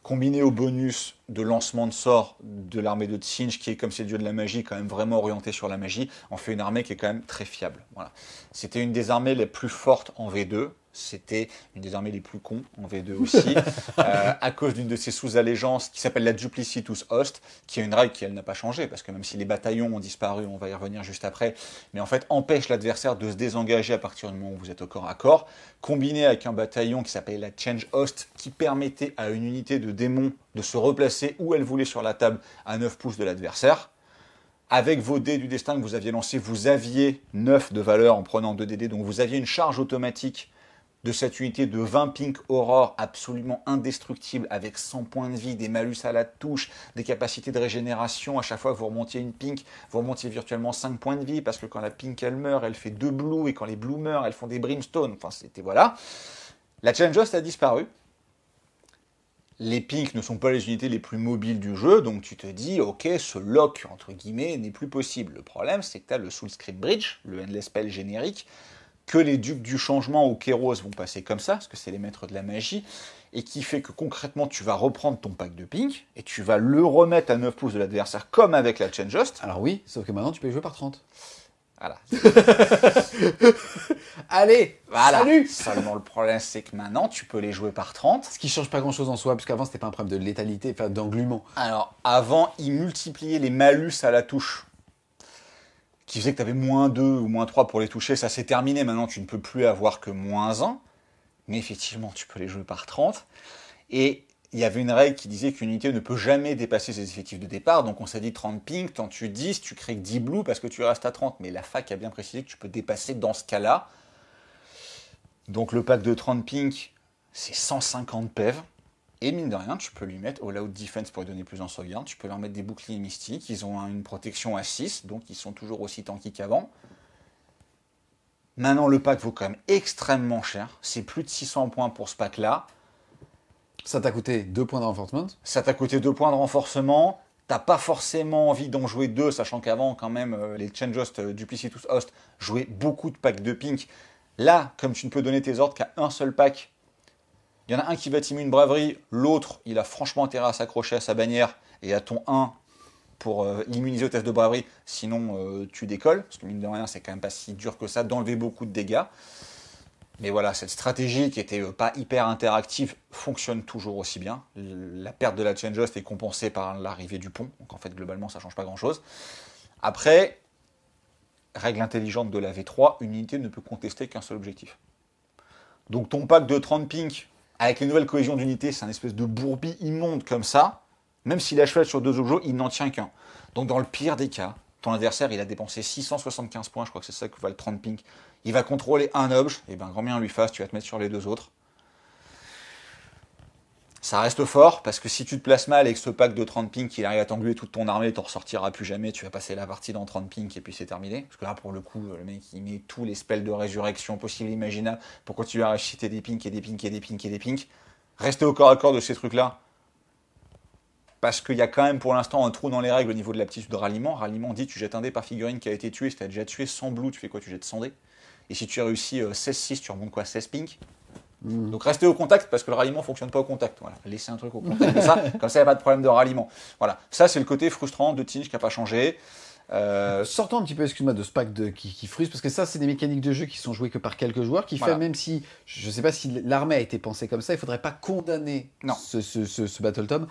combiné au bonus de lancement de sort de l'armée de Tsinge, qui est comme c'est dieu de la magie, quand même vraiment orienté sur la magie, on fait une armée qui est quand même très fiable. Voilà. C'était une des armées les plus fortes en V2, c'était une des armées les plus cons en V2 aussi, euh, à cause d'une de ses sous-allégeances qui s'appelle la Duplicitus Host, qui est une règle qui, elle, n'a pas changé, parce que même si les bataillons ont disparu, on va y revenir juste après, mais en fait, empêche l'adversaire de se désengager à partir du moment où vous êtes au corps à corps, combiné avec un bataillon qui s'appelle la Change Host, qui permettait à une unité de démons de se replacer où elle voulait sur la table à 9 pouces de l'adversaire avec vos dés du destin que vous aviez lancés, vous aviez 9 de valeur en prenant 2 dés, donc vous aviez une charge automatique de cette unité de 20 pink aurore absolument indestructible avec 100 points de vie, des malus à la touche, des capacités de régénération. À chaque fois que vous remontiez une pink, vous remontiez virtuellement 5 points de vie parce que quand la pink elle meurt, elle fait deux blues et quand les blues meurent, elles font des brimstone. Enfin, c'était voilà. La challenge a disparu. Les pinks ne sont pas les unités les plus mobiles du jeu, donc tu te dis, ok, ce lock, entre guillemets, n'est plus possible. Le problème, c'est que tu as le Soulscript Bridge, le Endless Spell générique, que les ducs du changement ou Kéros vont passer comme ça, parce que c'est les maîtres de la magie, et qui fait que concrètement tu vas reprendre ton pack de ping et tu vas le remettre à 9 pouces de l'adversaire comme avec la Change Host. Alors oui, sauf que maintenant tu peux les jouer par 30. Voilà. Allez, voilà. salut Seulement le problème c'est que maintenant tu peux les jouer par 30. Ce qui change pas grand chose en soi, parce puisqu'avant c'était pas un problème de létalité, enfin d'englument. Alors avant ils multipliaient les malus à la touche qui faisait que tu avais moins 2 ou moins 3 pour les toucher, ça s'est terminé. Maintenant, tu ne peux plus avoir que moins 1. Mais effectivement, tu peux les jouer par 30. Et il y avait une règle qui disait qu'une unité ne peut jamais dépasser ses effectifs de départ. Donc on s'est dit 30 pink, tant tu 10, tu crées que 10 blues parce que tu restes à 30. Mais la fac a bien précisé que tu peux dépasser dans ce cas-là. Donc le pack de 30 pink, c'est 150 pev. Et mine de rien, tu peux lui mettre All Out Defense pour lui donner plus en sauvegarde. Tu peux leur mettre des boucliers mystiques. Ils ont une protection à 6, donc ils sont toujours aussi tanky qu'avant. Maintenant, le pack vaut quand même extrêmement cher. C'est plus de 600 points pour ce pack-là. Ça t'a coûté 2 points de renforcement Ça t'a coûté 2 points de renforcement. T'as pas forcément envie d'en jouer deux, sachant qu'avant, quand même, euh, les Change Host, euh, Duplicitous Host jouaient beaucoup de packs de pink. Là, comme tu ne peux donner tes ordres qu'à un seul pack il y en a un qui va timer une braverie, l'autre, il a franchement intérêt à s'accrocher à sa bannière et à ton 1 pour euh, immuniser l'immuniser au test de braverie, sinon euh, tu décolles, parce que mine de rien, c'est quand même pas si dur que ça d'enlever beaucoup de dégâts. Mais voilà, cette stratégie qui était euh, pas hyper interactive fonctionne toujours aussi bien. La perte de la change est compensée par l'arrivée du pont, donc en fait, globalement, ça change pas grand chose. Après, règle intelligente de la V3, une unité ne peut contester qu'un seul objectif. Donc ton pack de 30 pink avec les nouvelles cohésions d'unité, c'est un espèce de bourbi immonde comme ça. Même s'il a cheval sur deux objets, il n'en tient qu'un. Donc dans le pire des cas, ton adversaire, il a dépensé 675 points, je crois que c'est ça que va le 30 pink. Il va contrôler un objet, et eh bien grand bien lui fasse, tu vas te mettre sur les deux autres ça reste fort parce que si tu te places mal avec ce pack de 30 ping il arrive à t'engluer toute ton armée, t'en ressortiras plus jamais, tu vas passer la partie dans 30 ping et puis c'est terminé. Parce que là pour le coup, le mec il met tous les spells de résurrection possibles et imaginables pour continuer à réciter des pinks et des pings et des pings et des pings. restez au corps à corps de ces trucs-là. Parce qu'il y a quand même pour l'instant un trou dans les règles au niveau de l'aptitude de ralliement. Ralliement dit tu jettes un dé par figurine qui a été tué, si as déjà tué 100 blue, tu fais quoi Tu jettes 100 dés. Et si tu réussis euh, 16-6, tu remontes quoi 16 ping Mm. Donc restez au contact parce que le ralliement fonctionne pas au contact. Voilà, laissez un truc au contact comme ça, ça il n'y a pas de problème de ralliement. Voilà, ça c'est le côté frustrant de Tinge qui n'a pas changé. Euh, Sortons un petit peu, excuse-moi, de ce pack qui, qui parce que ça, c'est des mécaniques de jeu qui sont jouées que par quelques joueurs, qui fait même si, je ne sais pas si l'armée a été pensée comme ça, il faudrait pas condamner ce, ce Battle Tom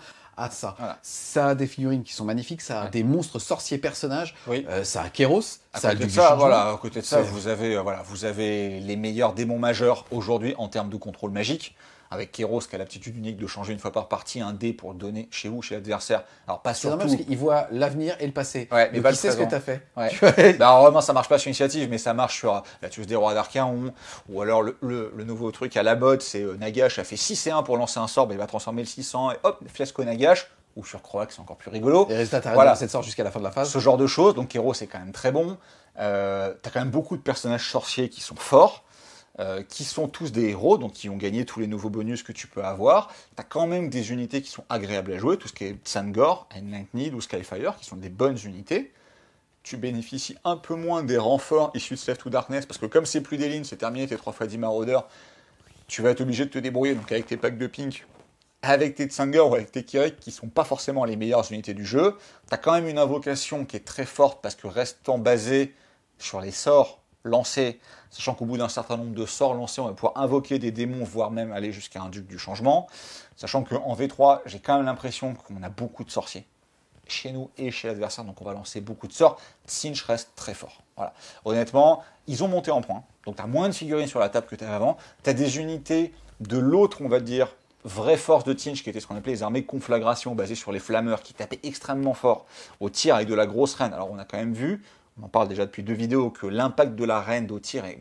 ça. Ça a des figurines qui sont magnifiques, ça a des monstres sorciers personnages, euh, ça a Kéros, ça a du ça, voilà, à côté de ça, vous avez, euh, voilà, vous avez les meilleurs démons majeurs aujourd'hui en termes de contrôle magique avec Kéros qui a l'aptitude unique de changer une fois par partie un dé pour donner chez vous, chez l'adversaire. Alors pas surtout. parce qu'il voit l'avenir et le passé. Ouais, mais Donc, sait ce que as fait. Ouais. bah, ne ça marche pas sur initiative, mais ça marche sur euh, la tueuse des rois d'Arcaon ou alors le, nouveau truc à la botte, c'est euh, Nagash a fait 6 et 1 pour lancer un sort, mais il va transformer le 600 et hop, fiasco Nagash ou sur Croax, c'est encore plus rigolo. Et résultat, voilà. cette sorte jusqu'à la fin de la phase. Ce genre de choses. Donc, Kero, c'est quand même très bon. Euh, T'as quand même beaucoup de personnages sorciers qui sont forts. Euh, qui sont tous des héros, donc qui ont gagné tous les nouveaux bonus que tu peux avoir. Tu as quand même des unités qui sont agréables à jouer, tout ce qui est Sangor, Enlightened ou Skyfire, qui sont des bonnes unités. Tu bénéficies un peu moins des renforts issus de Slave to Darkness, parce que comme c'est plus des lignes, c'est terminé tes 3 fois 10 maraudeurs, tu vas être obligé de te débrouiller, donc avec tes packs de pink, avec tes Tsangor ou avec tes Kirik, qui sont pas forcément les meilleures unités du jeu, tu as quand même une invocation qui est très forte, parce que restant basé sur les sorts lancer sachant qu'au bout d'un certain nombre de sorts lancés, on va pouvoir invoquer des démons, voire même aller jusqu'à un duc du changement, sachant qu'en V3, j'ai quand même l'impression qu'on a beaucoup de sorciers chez nous et chez l'adversaire, donc on va lancer beaucoup de sorts. Tinch reste très fort. Voilà. Honnêtement, ils ont monté en point. donc tu as moins de figurines sur la table que tu avais avant, tu as des unités de l'autre, on va dire, vraie force de Tinch, qui était ce qu'on appelait les armées conflagration, basées sur les flammeurs, qui tapaient extrêmement fort au tir avec de la grosse reine. Alors on a quand même vu on en parle déjà depuis deux vidéos, que l'impact de la reine au tir est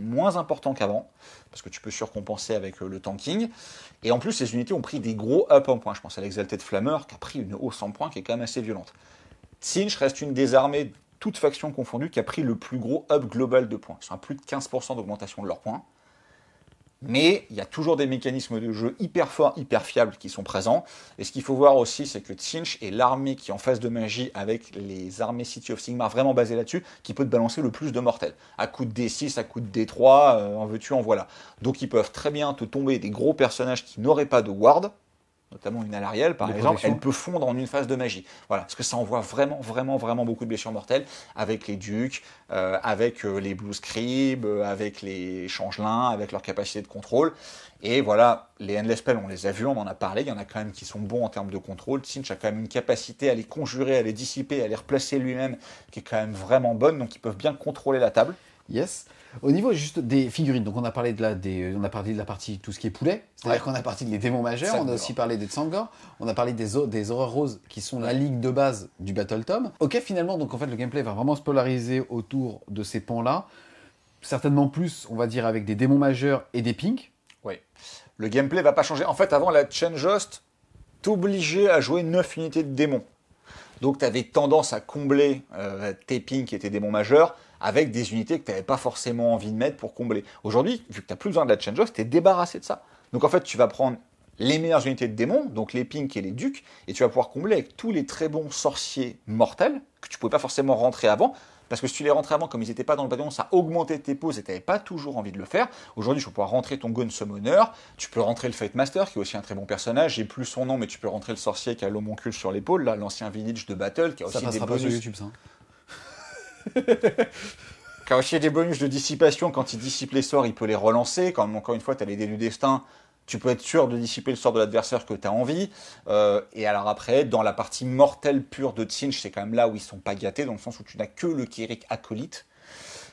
moins important qu'avant, parce que tu peux surcompenser avec euh, le tanking. Et en plus, ces unités ont pris des gros up en points. Je pense à l'exalté de Flammeur, qui a pris une hausse en points qui est quand même assez violente. Tsinch reste une des armées, toutes factions confondues, qui a pris le plus gros up global de points. Ils sont à plus de 15% d'augmentation de leurs points. Mais il y a toujours des mécanismes de jeu hyper forts, hyper fiables qui sont présents. Et ce qu'il faut voir aussi, c'est que Tsinch est l'armée qui est en phase de magie avec les armées City of Sigmar vraiment basées là-dessus, qui peut te balancer le plus de mortels. À coup de D6, à coup de D3, euh, en veux-tu, en voilà. Donc ils peuvent très bien te tomber des gros personnages qui n'auraient pas de ward, notamment une alarielle par exemple, elle peut fondre en une phase de magie. Voilà, parce que ça envoie vraiment, vraiment, vraiment beaucoup de blessures mortelles avec les ducs, euh, avec euh, les blue scribes, euh, avec les changelins, avec leur capacité de contrôle. Et voilà, les endless spells, on les a vus, on en a parlé, il y en a quand même qui sont bons en termes de contrôle. Tsinch a quand même une capacité à les conjurer, à les dissiper, à les replacer lui-même, qui est quand même vraiment bonne, donc ils peuvent bien contrôler la table. Yes. Au niveau juste des figurines, donc on a parlé de la, on a parlé de la partie tout ce qui est poulet, c'est-à-dire qu'on a parlé des démons majeurs, on a aussi parlé des Tsangor, on a parlé des, des horreurs roses qui sont la ligue de base du Battle Tom. Ok, finalement, donc en fait, le gameplay va vraiment se polariser autour de ces pans-là. Certainement plus, on va dire, avec des démons majeurs et des pinks. Oui. Le gameplay va pas changer. En fait, avant, la Chain Host obligé à jouer 9 unités de démons. Donc, tu avais tendance à combler euh, tes pinks et tes démons majeurs avec des unités que tu n'avais pas forcément envie de mettre pour combler. Aujourd'hui, vu que tu n'as plus besoin de la change-off, tu es débarrassé de ça. Donc en fait, tu vas prendre les meilleures unités de démons, donc les pinks et les ducs, et tu vas pouvoir combler avec tous les très bons sorciers mortels que tu ne pouvais pas forcément rentrer avant. Parce que si tu les rentrais avant, comme ils n'étaient pas dans le bataillon, ça augmentait tes pauses et tu n'avais pas toujours envie de le faire. Aujourd'hui, tu vas pouvoir rentrer ton Gun Summoner, tu peux rentrer le Fate Master, qui est aussi un très bon personnage, j'ai plus son nom, mais tu peux rentrer le sorcier qui a l'homoncule sur l'épaule, l'ancien village de Battle, qui a aussi des sur YouTube, ça. Hein quand il y a des bonus de dissipation, quand il dissipe les sorts, il peut les relancer. Quand, encore une fois, tu as les dés du destin, tu peux être sûr de dissiper le sort de l'adversaire que tu as envie. Euh, et alors après, dans la partie mortelle pure de Tsinch, c'est quand même là où ils sont pas gâtés, dans le sens où tu n'as que le Kyrik acolyte.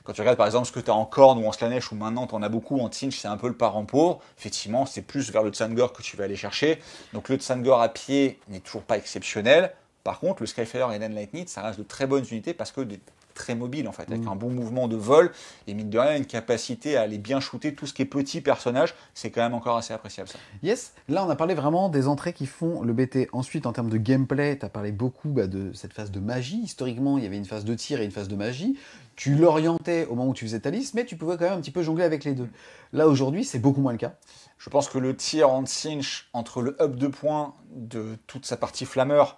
Quand tu regardes par exemple ce que tu as en corne ou en slanèche ou maintenant tu en as beaucoup en Tinch, c'est un peu le parent pauvre. Effectivement, c'est plus vers le Tsangor que tu vas aller chercher. Donc le Tsangor à pied n'est toujours pas exceptionnel. Par contre, le Skyfire et Lightning, ça reste de très bonnes unités parce que des très mobile en fait, avec mm. un bon mouvement de vol et mine de rien une capacité à aller bien shooter tout ce qui est petit personnage, c'est quand même encore assez appréciable ça. Yes, là on a parlé vraiment des entrées qui font le BT. Ensuite en termes de gameplay, tu as parlé beaucoup bah, de cette phase de magie. Historiquement, il y avait une phase de tir et une phase de magie. Tu l'orientais au moment où tu faisais ta liste, mais tu pouvais quand même un petit peu jongler avec les deux. Là aujourd'hui, c'est beaucoup moins le cas. Je pense que le tir en cinch entre le hub de points de toute sa partie flammeur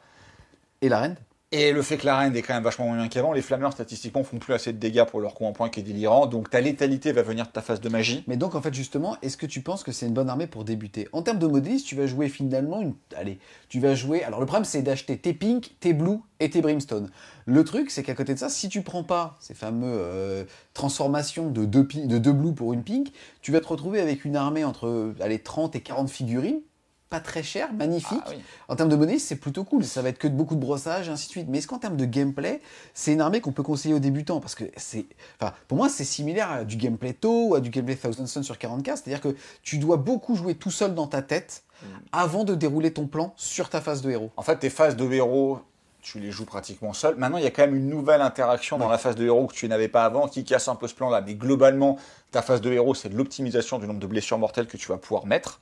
et la reine et le fait que la reine est quand même vachement moins bien qu'avant, les flammeurs statistiquement font plus assez de dégâts pour leur coup en point qui est délirant, donc ta létalité va venir de ta phase de magie. Mais donc en fait justement, est-ce que tu penses que c'est une bonne armée pour débuter En termes de modélisme, tu vas jouer finalement une... Allez, tu vas jouer... Alors le problème c'est d'acheter tes pink, tes blue et tes brimstone. Le truc c'est qu'à côté de ça, si tu prends pas ces fameux euh, transformations de deux, blue pour une pink, tu vas te retrouver avec une armée entre allez, 30 et 40 figurines pas très cher, magnifique. Ah en termes de monnaie, c'est plutôt cool. Ça va être que de beaucoup de brossage, ainsi de suite. Mais est-ce qu'en termes de gameplay, c'est une armée qu'on peut conseiller aux débutants Parce que c'est, pour moi, c'est similaire à du gameplay To ou à du gameplay Thousand Sun sur 40K. C'est-à-dire que tu dois beaucoup jouer tout seul dans ta tête mm. avant de dérouler ton plan sur ta phase de héros. En fait, tes phases de héros, tu les joues pratiquement seul. Maintenant, il y a quand même une nouvelle interaction dans la phase de héros que tu n'avais pas avant qui casse un peu ce plan-là. Mais globalement, ta phase de héros, c'est de l'optimisation du nombre de blessures mortelles que tu vas pouvoir mettre.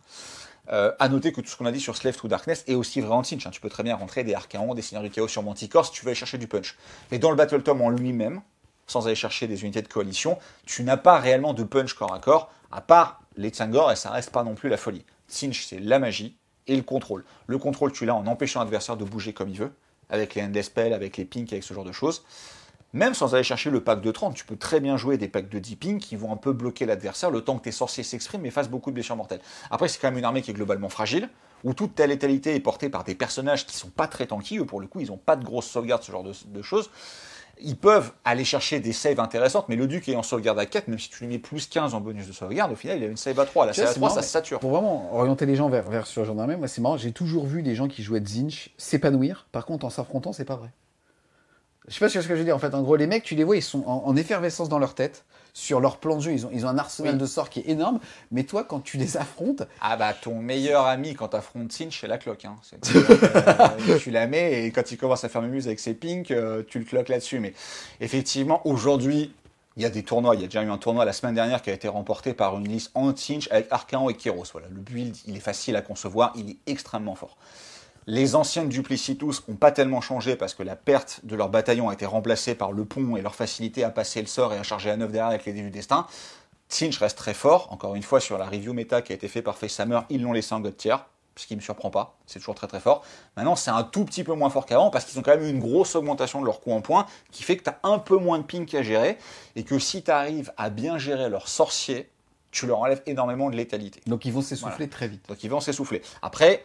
Euh, à noter que tout ce qu'on a dit sur Slave to Darkness est aussi vrai en Cinch. Hein. Tu peux très bien rentrer des Archaons, des Seigneurs du Chaos sur Manticore si tu veux aller chercher du punch. Mais dans le Battle Tom en lui-même, sans aller chercher des unités de coalition, tu n'as pas réellement de punch corps à corps, à part les Tsangor, et ça reste pas non plus la folie. Cinch, c'est la magie et le contrôle. Le contrôle, tu l'as en empêchant l'adversaire de bouger comme il veut, avec les Endless avec les Pink, avec ce genre de choses même sans aller chercher le pack de 30, tu peux très bien jouer des packs de dipping qui vont un peu bloquer l'adversaire le temps que tes sorciers s'expriment et fassent beaucoup de blessures mortelles. Après, c'est quand même une armée qui est globalement fragile, où toute ta létalité est portée par des personnages qui sont pas très tanky, eux pour le coup, ils n'ont pas de grosses sauvegardes, ce genre de, choses ils peuvent aller chercher des saves intéressantes, mais le Duc est en sauvegarde à 4, même si tu lui mets plus 15 en bonus de sauvegarde, au final, il a une save à 3. La save à 3, ça se sature. Pour vraiment orienter les gens vers, vers ce genre d'armée, moi, c'est marrant, j'ai toujours vu des gens qui jouaient Zinch s'épanouir. Par contre, en s'affrontant, c'est pas vrai. Je sais pas ce que je veux dire. En fait, en gros, les mecs, tu les vois, ils sont en, effervescence dans leur tête sur leur plan de jeu. Ils ont, ils ont un arsenal de sorts qui est énorme. Mais toi, quand tu les affrontes. Ah bah, ton meilleur ami quand affrontes Sinch, c'est la cloque. Hein. Euh, tu la mets et quand il commence à faire muse avec ses pinks, euh, tu le cloques là-dessus. Mais effectivement, aujourd'hui. Il y a des tournois, il y a déjà eu un tournoi la semaine dernière qui a été remporté par une liste en sinch avec Arcaon et Kéros. Voilà, le build, il est facile à concevoir, il est extrêmement fort. Les anciennes duplicitus n'ont pas tellement changé parce que la perte de leur bataillon a été remplacée par le pont et leur facilité à passer le sort et à charger à neuf derrière avec les débuts du destin. Tinch reste très fort. Encore une fois, sur la review méta qui a été faite par Facehammer, ils l'ont laissé en god tier, ce qui ne me surprend pas. C'est toujours très très fort. Maintenant, c'est un tout petit peu moins fort qu'avant parce qu'ils ont quand même eu une grosse augmentation de leur coût en points qui fait que tu as un peu moins de ping à gérer et que si tu arrives à bien gérer leurs sorciers, tu leur enlèves énormément de létalité. Donc ils vont s'essouffler très vite. Donc ils vont s'essouffler. Après,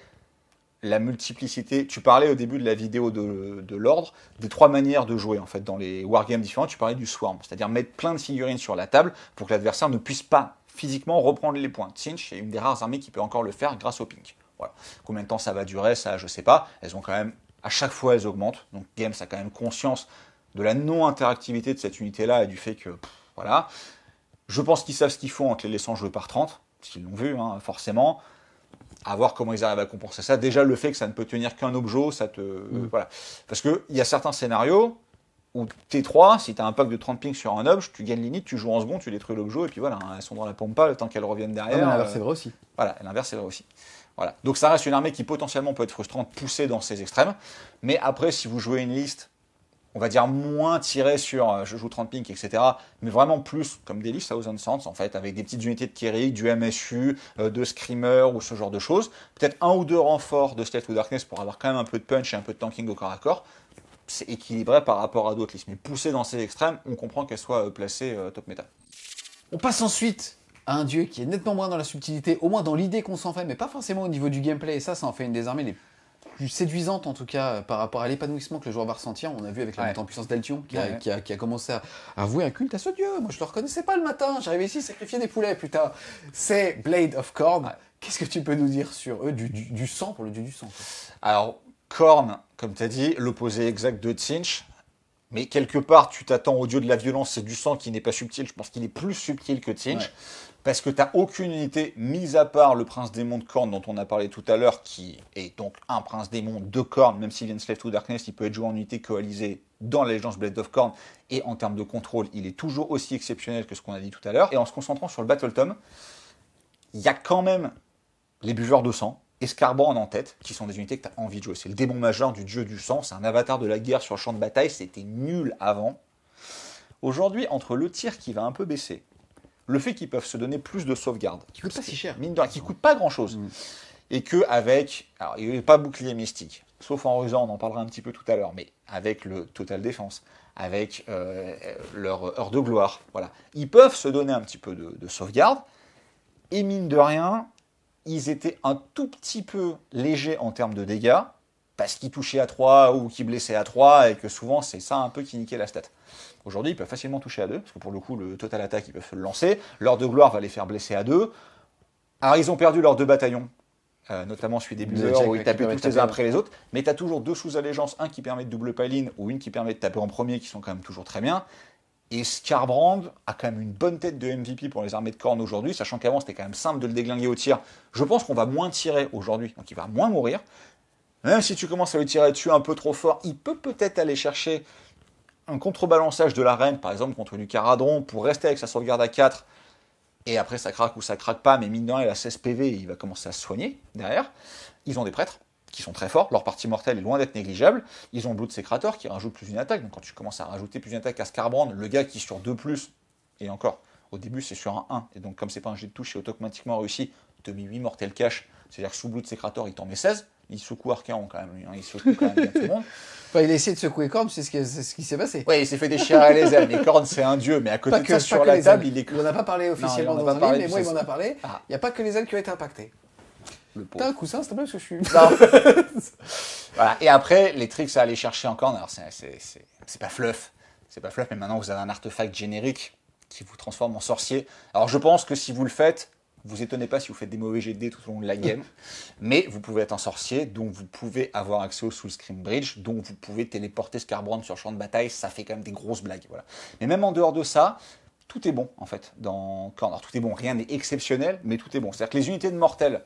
la multiplicité. Tu parlais au début de la vidéo de, l'ordre des trois manières de jouer en fait dans les wargames différents. Tu parlais du swarm, c'est-à-dire mettre plein de figurines sur la table pour que l'adversaire ne puisse pas physiquement reprendre les points. Cinch est une des rares armées qui peut encore le faire grâce au pink. Voilà. Combien de temps ça va durer, ça je sais pas. Elles ont quand même à chaque fois elles augmentent. Donc Games a quand même conscience de la non-interactivité de cette unité-là et du fait que voilà. Je pense qu'ils savent ce qu'ils font en les laissant jouer par 30, parce l'ont vu, hein, forcément à voir comment ils arrivent à compenser ça. Déjà, le fait que ça ne peut tenir qu'un objet, ça te. Mm. voilà. Parce qu'il y a certains scénarios où T3, si tu as un pack de 30 pings sur un objet, tu gagnes limite, tu joues en second, tu détruis l'objet, et puis voilà, hein, elles sont dans la pompe pas le temps qu'elles reviennent ah, derrière. Ah, l'inverse euh, est vrai aussi. Voilà, l'inverse est vrai aussi. Voilà. Donc ça reste une armée qui potentiellement peut être frustrante, poussée dans ses extrêmes. Mais après, si vous jouez une liste on va dire moins tiré sur euh, je joue 30 pink etc. Mais vraiment plus comme des listes Thousand Sands, en fait, avec des petites unités de Kerry, du MSU, euh, de Screamer ou ce genre de choses. Peut-être un ou deux renforts de Stealth of Darkness pour avoir quand même un peu de punch et un peu de tanking au corps à corps. C'est équilibré par rapport à d'autres listes. Mais poussé dans ces extrêmes, on comprend qu'elle soit euh, placée top méta. On passe ensuite à un dieu qui est nettement moins dans la subtilité, au moins dans l'idée qu'on s'en fait, mais pas forcément au niveau du gameplay. Et ça, ça en fait une des armées les séduisante en tout cas euh, par rapport à l'épanouissement que le joueur va ressentir. On a vu avec la montée en puissance d'Altion qui, a commencé à, avouer un culte à ce dieu. Moi je le reconnaissais pas le matin, j'arrivais ici sacrifier des poulets, putain. C'est Blade of Corn Qu'est-ce que tu peux nous dire sur eux du, sang pour le dieu du sang Alors, Corn comme tu as dit, l'opposé exact de Tsinch. Mais quelque part, tu t'attends au dieu de la violence, c'est du sang qui n'est pas subtil. Je pense qu'il est plus subtil que Tinch parce que tu n'as aucune unité, mis à part le prince démon de cornes dont on a parlé tout à l'heure, qui est donc un prince démon de cornes, même s'il vient de Slave to Darkness, il peut être joué en unité coalisée dans la Blade of Corn, et en termes de contrôle, il est toujours aussi exceptionnel que ce qu'on a dit tout à l'heure. Et en se concentrant sur le Battle Tom, il y a quand même les buveurs de sang, Escarbant en tête, qui sont des unités que tu as envie de jouer. C'est le démon majeur du dieu du sang, c'est un avatar de la guerre sur le champ de bataille, c'était nul avant. Aujourd'hui, entre le tir qui va un peu baisser, le fait qu'ils peuvent se donner plus de sauvegarde, Qui coûte pas si cher. Mine de qui coûte pas grand chose. Mm. Et que avec, alors il n'y avait pas bouclier mystique, sauf en rusant, on en parlera un petit peu tout à l'heure, mais avec le total défense, avec euh, euh, leur heure de gloire, voilà, ils peuvent se donner un petit peu de, de sauvegarde. Et mine de rien, ils étaient un tout petit peu légers en termes de dégâts, parce qu'ils touchaient à 3 ou qui blessait à 3 et que souvent c'est ça un peu qui niquait la stat. Aujourd'hui, ils peuvent facilement toucher à 2 parce que pour le coup, le total attaque, ils peuvent le lancer. L'heure de gloire va les faire blesser à 2. Alors, ils ont perdu leurs deux bataillons, euh, notamment celui des buzzers où ils tapaient tous les uns après les autres. Mais tu as toujours deux sous-allégeances, un qui permet de double piling ou une qui permet de taper en premier, qui sont quand même toujours très bien. Et Scarbrand a quand même une bonne tête de MVP pour les armées de cornes aujourd'hui, sachant qu'avant c'était quand même simple de le déglinguer au tir. Je pense qu'on va moins tirer aujourd'hui, donc il va moins mourir. Même hein, si tu commences à le tirer dessus un peu trop fort, il peut peut-être aller chercher un contrebalançage de la reine, par exemple contre du caradron, pour rester avec sa sauvegarde à 4. Et après, ça craque ou ça craque pas, mais mine de rien, il a 16 PV et il va commencer à se soigner derrière. Ils ont des prêtres qui sont très forts, leur partie mortelle est loin d'être négligeable. Ils ont Blood Sécrateur qui rajoute plus une attaque. Donc quand tu commences à rajouter plus une attaque à Scarbrand, le gars qui sur 2 plus, et encore, au début c'est sur un 1, et donc comme c'est pas un jet de touche, c'est automatiquement réussi, demi 8 mortels cash, c'est-à-dire que sous Blood Sécrateur, il t'en met 16. Il secoue Archeron quand même, hein. Il secoue quand même tout le monde. Enfin, il a essayé de secouer Korn, c'est ce qui, ce qui s'est passé. Oui, il s'est fait déchirer les ailes. Mais Korn, c'est un dieu, mais à côté de ça, sur la table, ailes. il est. On n'a pas parlé officiellement non, dans un livre, mais moi, il m'en a parlé. Ah. Il n'y a pas que les ailes qui ont été impactées. T'as un coussin, c'est pas plaît, parce que je suis. voilà. Et après, les tricks à aller chercher en Korn, alors c'est pas fluff. C'est pas fluff, mais maintenant, vous avez un artefact générique qui vous transforme en sorcier. Alors, je pense que si vous le faites, vous étonnez pas si vous faites des mauvais GD tout au long de la game, mais vous pouvez être un sorcier, donc vous pouvez avoir accès au Soul Scream Bridge, donc vous pouvez téléporter Scarbrand sur champ de bataille, ça fait quand même des grosses blagues. Voilà. Mais même en dehors de ça, tout est bon en fait dans Corner. Tout est bon, rien n'est exceptionnel, mais tout est bon. C'est-à-dire que les unités de mortels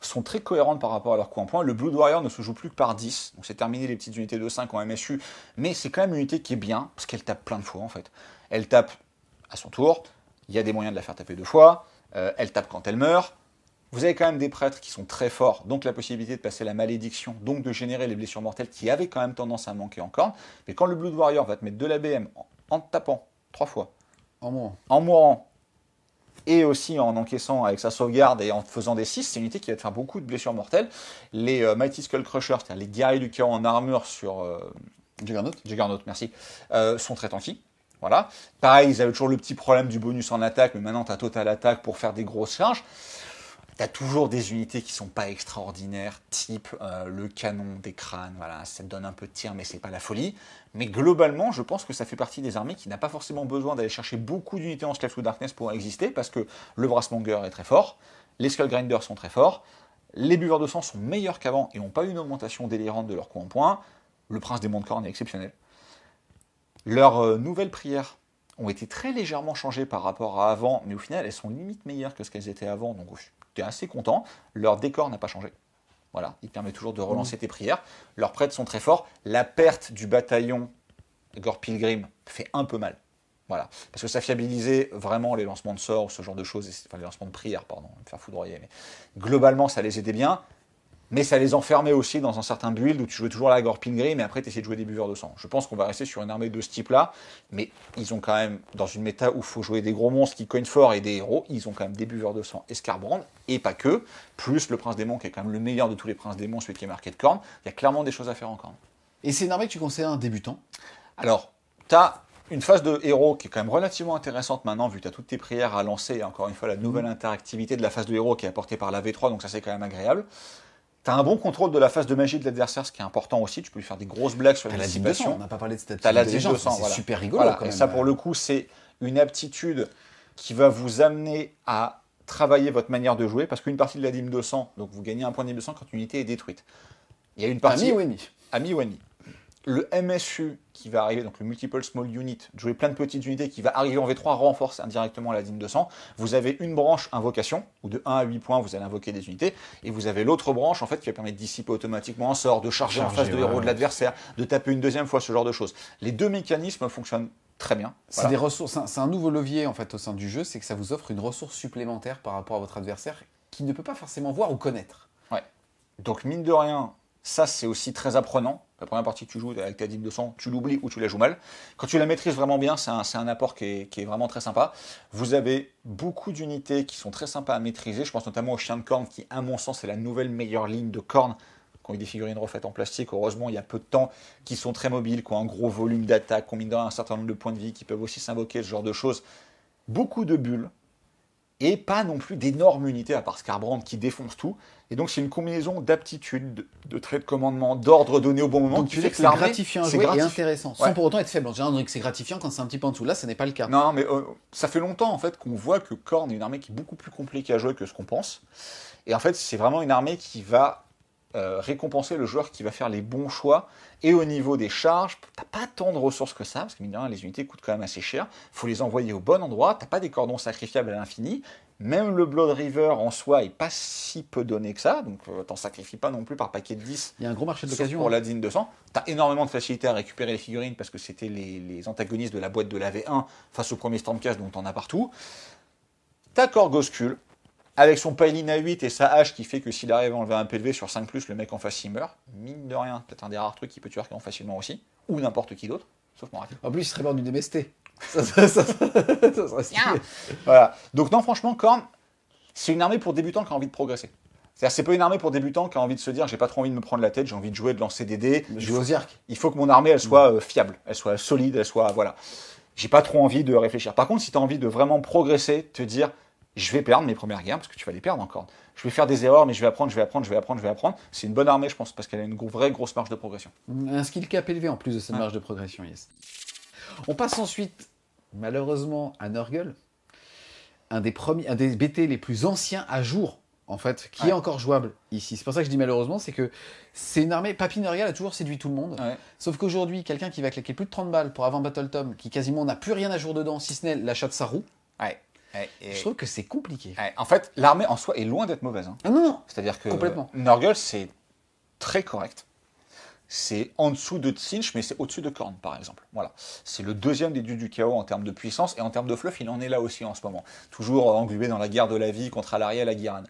sont très cohérentes par rapport à leur coût en point. Le Blood Warrior ne se joue plus que par 10, donc c'est terminé les petites unités de 5 en MSU, mais c'est quand même une unité qui est bien, parce qu'elle tape plein de fois en fait. Elle tape à son tour, il y a des moyens de la faire taper deux fois, euh, elle tape quand elle meurt. Vous avez quand même des prêtres qui sont très forts, donc la possibilité de passer la malédiction, donc de générer les blessures mortelles qui avaient quand même tendance à manquer en corne. Mais quand le Blood Warrior va te mettre de l'ABM en, en tapant trois fois, en mourant. en et aussi en encaissant avec sa sauvegarde et en faisant des 6, c'est une unité qui va te faire beaucoup de blessures mortelles. Les euh, Mighty Skull Crusher, c'est-à-dire les guerriers du chaos en armure sur. Euh, Juggernaut. merci. sont très tanky. Voilà. Pareil, ils avaient toujours le petit problème du bonus en attaque, mais maintenant tu as total attaque pour faire des grosses charges. Tu as toujours des unités qui sont pas extraordinaires, type euh, le canon des crânes, voilà, ça te donne un peu de tir, mais c'est pas la folie. Mais globalement, je pense que ça fait partie des armées qui n'a pas forcément besoin d'aller chercher beaucoup d'unités en Slave to Darkness pour exister, parce que le Brassmonger est très fort, les Skull sont très forts, les buveurs de sang sont meilleurs qu'avant et n'ont pas eu une augmentation délirante de leur coup en point le prince des Monts de Corne est exceptionnel. Leurs euh, nouvelles prières ont été très légèrement changées par rapport à avant, mais au final, elles sont limite meilleures que ce qu'elles étaient avant, donc tu es assez content. Leur décor n'a pas changé. Voilà, il permet toujours de relancer mmh. tes prières. Leurs prêtres sont très forts. La perte du bataillon de Gore Pilgrim fait un peu mal. Voilà. Parce que ça fiabilisait vraiment les lancements de sorts, ce genre de choses, enfin les lancements de prières, pardon, me faire foudroyer, mais globalement ça les aidait bien. Mais ça les enfermait aussi dans un certain build où tu jouais toujours la Gris, mais après tu essayais de jouer des buveurs de sang. Je pense qu'on va rester sur une armée de ce type-là, mais ils ont quand même, dans une méta où il faut jouer des gros monstres qui cognent fort et des héros, ils ont quand même des buveurs de sang Escarbrand et pas que, plus le Prince Démon qui est quand même le meilleur de tous les Princes Démons, celui qui est marqué de corne. Il y a clairement des choses à faire encore. Et c'est une armée que tu conseilles à un débutant Alors, tu as une phase de héros qui est quand même relativement intéressante maintenant, vu que tu as toutes tes prières à lancer, et encore une fois la nouvelle interactivité de la phase de héros qui est apportée par la V3, donc ça c'est quand même agréable. T'as un bon contrôle de la phase de magie de l'adversaire, ce qui est important aussi. Tu peux lui faire des grosses blagues sur la dissipation. On n'a pas parlé de cette T'as la C'est super rigolo. ça, pour le coup, c'est une aptitude qui va vous amener à travailler votre manière de jouer, parce qu'une partie de la dîme 200, donc vous gagnez un point de 200 quand une unité est détruite. Il y a une partie. Ami ou Ami ou le MSU qui va arriver, donc le Multiple Small Unit, jouer plein de petites unités qui va arriver en V3, renforce indirectement la de 200. Vous avez une branche invocation, où de 1 à 8 points, vous allez invoquer des unités, et vous avez l'autre branche, en fait, qui va permettre de dissiper automatiquement un sort, de charger, en face de héros de l'adversaire, de taper une deuxième fois, ce genre de choses. Les deux mécanismes fonctionnent très bien. C'est des ressources, c'est un nouveau levier, en fait, au sein du jeu, c'est que ça vous offre une ressource supplémentaire par rapport à votre adversaire, qui ne peut pas forcément voir ou connaître. Ouais. Donc, mine de rien, ça, c'est aussi très apprenant la première partie que tu joues avec ta de sang, tu l'oublies ou tu la joues mal. Quand tu la maîtrises vraiment bien, c'est un, apport qui est, vraiment très sympa. Vous avez beaucoup d'unités qui sont très sympas à maîtriser. Je pense notamment au chien de corne qui, à mon sens, est la nouvelle meilleure ligne de corne. Quand il y a des figurines refaites en plastique, heureusement, il y a peu de temps, qui sont très mobiles, qui ont un gros volume d'attaque, combinant un certain nombre de points de vie, qui peuvent aussi s'invoquer, ce genre de choses. Beaucoup de bulles, et pas non plus d'énormes unités à part Scarbrand qui défonce tout. Et donc c'est une combinaison d'aptitudes, de, traits de commandement, d'ordres donnés au bon moment qui fait que c'est gratifiant à jouer intéressant, sans pour autant être faible. En général, on que c'est gratifiant quand c'est un petit peu en dessous. Là, ce n'est pas le cas. Non, mais euh, ça fait longtemps en fait qu'on voit que Korn est une armée qui est beaucoup plus compliquée à jouer que ce qu'on pense. Et en fait, c'est vraiment une armée qui va euh, récompenser le joueur qui va faire les bons choix. Et au niveau des charges, t'as pas tant de ressources que ça, parce que les unités coûtent quand même assez cher. Faut les envoyer au bon endroit, t'as pas des cordons sacrifiables à l'infini. Même le Blood River en soi est pas si peu donné que ça, donc euh, t'en sacrifies pas non plus par paquet de 10. Il y a un gros marché de l'occasion. Pour hein. la Dine 200, t'as énormément de facilité à récupérer les figurines parce que c'était les, antagonistes de la boîte de la V1 face au premier Stormcast, dont t'en as partout. T'as Corgoscule, avec son paline à 8 et sa hache qui fait que s'il arrive à enlever un PV sur 5, le mec en face il meurt. Mine de rien, peut-être un des rares trucs qui peut tuer quelqu'un facilement aussi, ou n'importe qui d'autre, sauf moi. En plus, il serait mort d'une MST. ça, serait voilà. Donc, non, franchement, Korn, c'est une armée pour débutants qui a envie de progresser. C'est-à-dire, c'est pas une armée pour débutants qui a envie de se dire, j'ai pas trop envie de me prendre la tête, j'ai envie de jouer, de lancer des dés. Je joue aux Il faut que mon armée, elle soit euh, fiable, elle soit solide, elle soit. Voilà. J'ai pas trop envie de réfléchir. Par contre, si tu as envie de vraiment progresser, te dire, je vais perdre mes premières guerres parce que tu vas les perdre encore. Je vais faire des erreurs, mais je vais apprendre, je vais apprendre, je vais apprendre, je vais apprendre. C'est une bonne armée, je pense, parce qu'elle a une vraie grosse marge de progression. Un skill cap élevé en plus de cette marge de progression, yes. On passe ensuite, malheureusement, à Nurgle, un des, premiers, un des BT les plus anciens à jour, en fait, qui est encore jouable ici. C'est pour ça que je dis malheureusement, c'est que c'est une armée. Papy Nurgle a toujours séduit tout le monde. Sauf qu'aujourd'hui, quelqu'un qui va claquer plus de 30 balles pour avant Battle Tom, qui quasiment n'a plus rien à jour dedans, si ce n'est l'achat de sa roue. Ouais je trouve que c'est compliqué. En fait, l'armée en soi est loin d'être mauvaise. Hein. Ah non, non. C'est-à-dire que Complètement. c'est très correct. C'est en dessous de Tsinch, mais c'est au-dessus de Korn, par exemple. Voilà. C'est le deuxième des dieux du chaos en termes de puissance et en termes de fluff, il en est là aussi en ce moment. Toujours euh, englué dans la guerre de la vie contre Alariel et la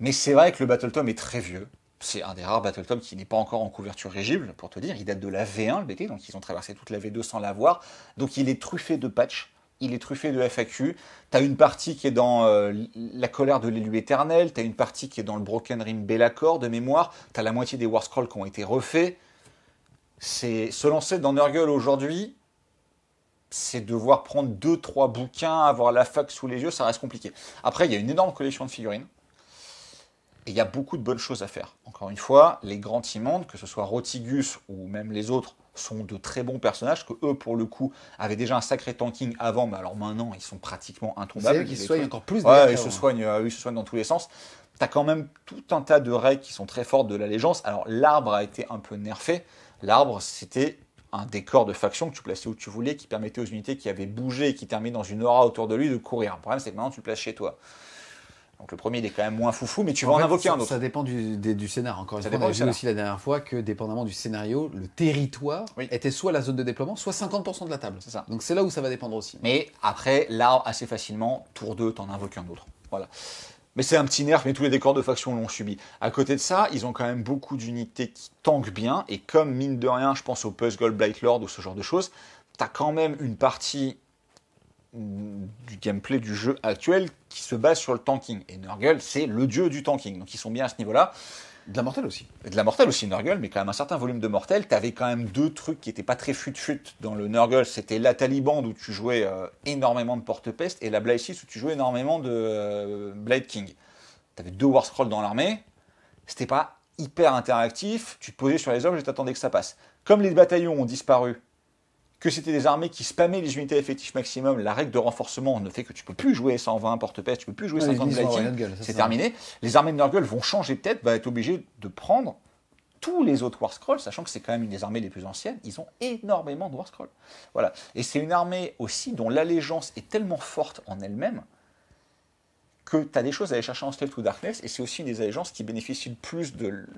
Mais c'est vrai que le Battle Tom est très vieux. C'est un des rares Battle Tom qui n'est pas encore en couverture régible, pour te dire. Il date de la V1, le BT, donc ils ont traversé toute la V2 sans l'avoir. Donc il est truffé de patchs il est truffé de FAQ. Tu as une partie qui est dans euh, la colère de l'élu éternel, tu as une partie qui est dans le Broken Rim Bellacor de mémoire, tu as la moitié des War Scrolls qui ont été refaits. C'est se lancer dans Nurgle aujourd'hui, c'est devoir prendre deux trois bouquins, avoir la fac sous les yeux, ça reste compliqué. Après, il y a une énorme collection de figurines. Et il y a beaucoup de bonnes choses à faire. Encore une fois, les grands immondes, que ce soit Rotigus ou même les autres, sont de très bons personnages que eux, pour le coup, avaient déjà un sacré tanking avant, mais alors maintenant, ils sont pratiquement intombables. Ils se soignent encore plus. Euh, ils, se soignent, dans tous les sens. as quand même tout un tas de règles qui sont très fortes de l'allégeance. Alors, l'arbre a été un peu nerfé. L'arbre, c'était un décor de faction que tu plaçais où tu voulais, qui permettait aux unités qui avaient bougé et qui terminaient dans une aura autour de lui de courir. Le problème, c'est que maintenant, tu le places chez toi. Donc le premier, il est quand même moins foufou, mais tu vas en, invoquer un autre. Ça dépend du, scénar. Encore une fois, on a aussi la dernière fois que, dépendamment du scénario, le territoire était soit la zone de déploiement, soit 50% de la table. Ça. Donc c'est là où ça va dépendre aussi. Mais après, là, assez facilement, tour 2, t'en invoques un autre. Voilà. Mais c'est un petit nerf, mais tous les décors de faction l'ont subi. À côté de ça, ils ont quand même beaucoup d'unités qui tankent bien, et comme mine de rien, je pense au Puzzle Blightlord ou ce genre de choses, t'as quand même une partie du gameplay du jeu actuel qui se base sur le tanking. Et Nurgle, c'est le dieu du tanking. Donc ils sont bien à ce niveau-là. De la mortelle aussi. de la mortelle aussi, Nurgle, mais quand même un certain volume de mortelle. T'avais quand même deux trucs qui n'étaient pas très fut-fut dans le Nurgle. C'était la Taliban euh, où tu jouais énormément de porte-peste et la Blade 6 où tu jouais énormément de Blade King. T'avais deux War Scrolls dans l'armée. C'était pas hyper interactif. Tu te posais sur les objets et t'attendais que ça passe. Comme les bataillons ont disparu que c'était des armées qui spammaient les unités effectives maximum, la règle de renforcement ne fait que tu peux plus jouer 120 porte-pèse, tu peux plus jouer ouais, oh, c'est terminé. Les armées de Nurgle vont changer de tête, vont être obligées de prendre tous les autres War Scrolls, sachant que c'est quand même une des armées les plus anciennes, ils ont énormément de War Scrolls. Voilà. Et c'est une armée aussi dont l'allégeance est tellement forte en elle-même que tu as des choses à aller chercher en Stealth to Darkness, et c'est aussi des allégeances qui bénéficient le plus du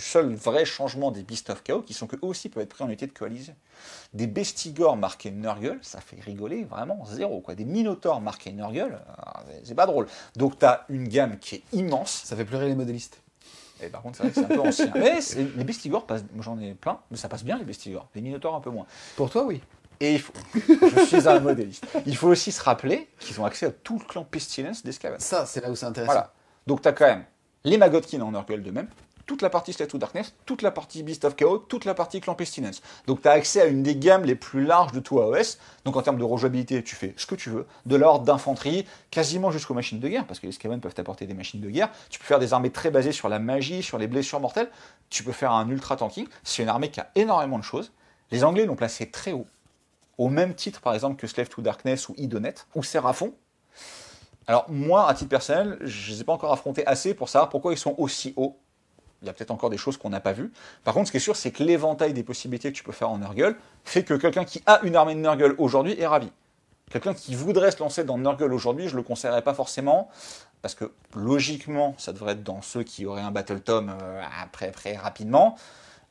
seul vrai changement des Beasts of Chaos, qui sont que aussi peuvent être pris en unité de coalition. Des Bestigors marqués Nurgle, ça fait rigoler vraiment zéro. Quoi. Des Minotaurs marqués Nurgle, ah, c'est pas drôle. Donc tu as une gamme qui est immense. Ça fait pleurer les modélistes. Et eh, par contre, c'est vrai c'est un peu ancien. Mais les Bestigors j'en ai plein, mais ça passe bien les Bestigors. Les Minotaurs un peu moins. Pour toi, oui. Et il faut, je suis un modéliste. Il faut aussi se rappeler qu'ils ont accès à tout le clan Pestilence d'Escaven. Ça, c'est là où c'est intéressant. Donc, tu as quand même les Magotkins en orgueil de de même, toute la partie Slate Darkness, toute la partie Beast of Chaos, toute la partie Clan Pestilence. Donc tu as accès à une des gammes les plus larges de tout AOS. Donc en termes de rejouabilité, tu fais ce que tu veux, de l'ordre d'infanterie, quasiment jusqu'aux machines de guerre, parce que les Skaven peuvent apporter des machines de guerre. Tu peux faire des armées très basées sur la magie, sur les blessures mortelles. Tu peux faire un ultra tanking. C'est une armée qui a énormément de choses. Les Anglais l'ont placé très haut au même titre par exemple que Slave to Darkness ou Idonet ou Seraphon. Alors moi, à titre personnel, je ne les ai pas encore affrontés assez pour savoir pourquoi ils sont aussi hauts. Il y a peut-être encore des choses qu'on n'a pas vues. Par contre, ce qui est sûr, c'est que l'éventail des possibilités que tu peux faire en Nurgle fait que quelqu'un qui a une armée de Nurgle aujourd'hui est ravi. Quelqu'un qui voudrait se lancer dans Nurgle aujourd'hui, je ne le conseillerais pas forcément, parce que logiquement, ça devrait être dans ceux qui auraient un Battle Tome euh, après, après rapidement.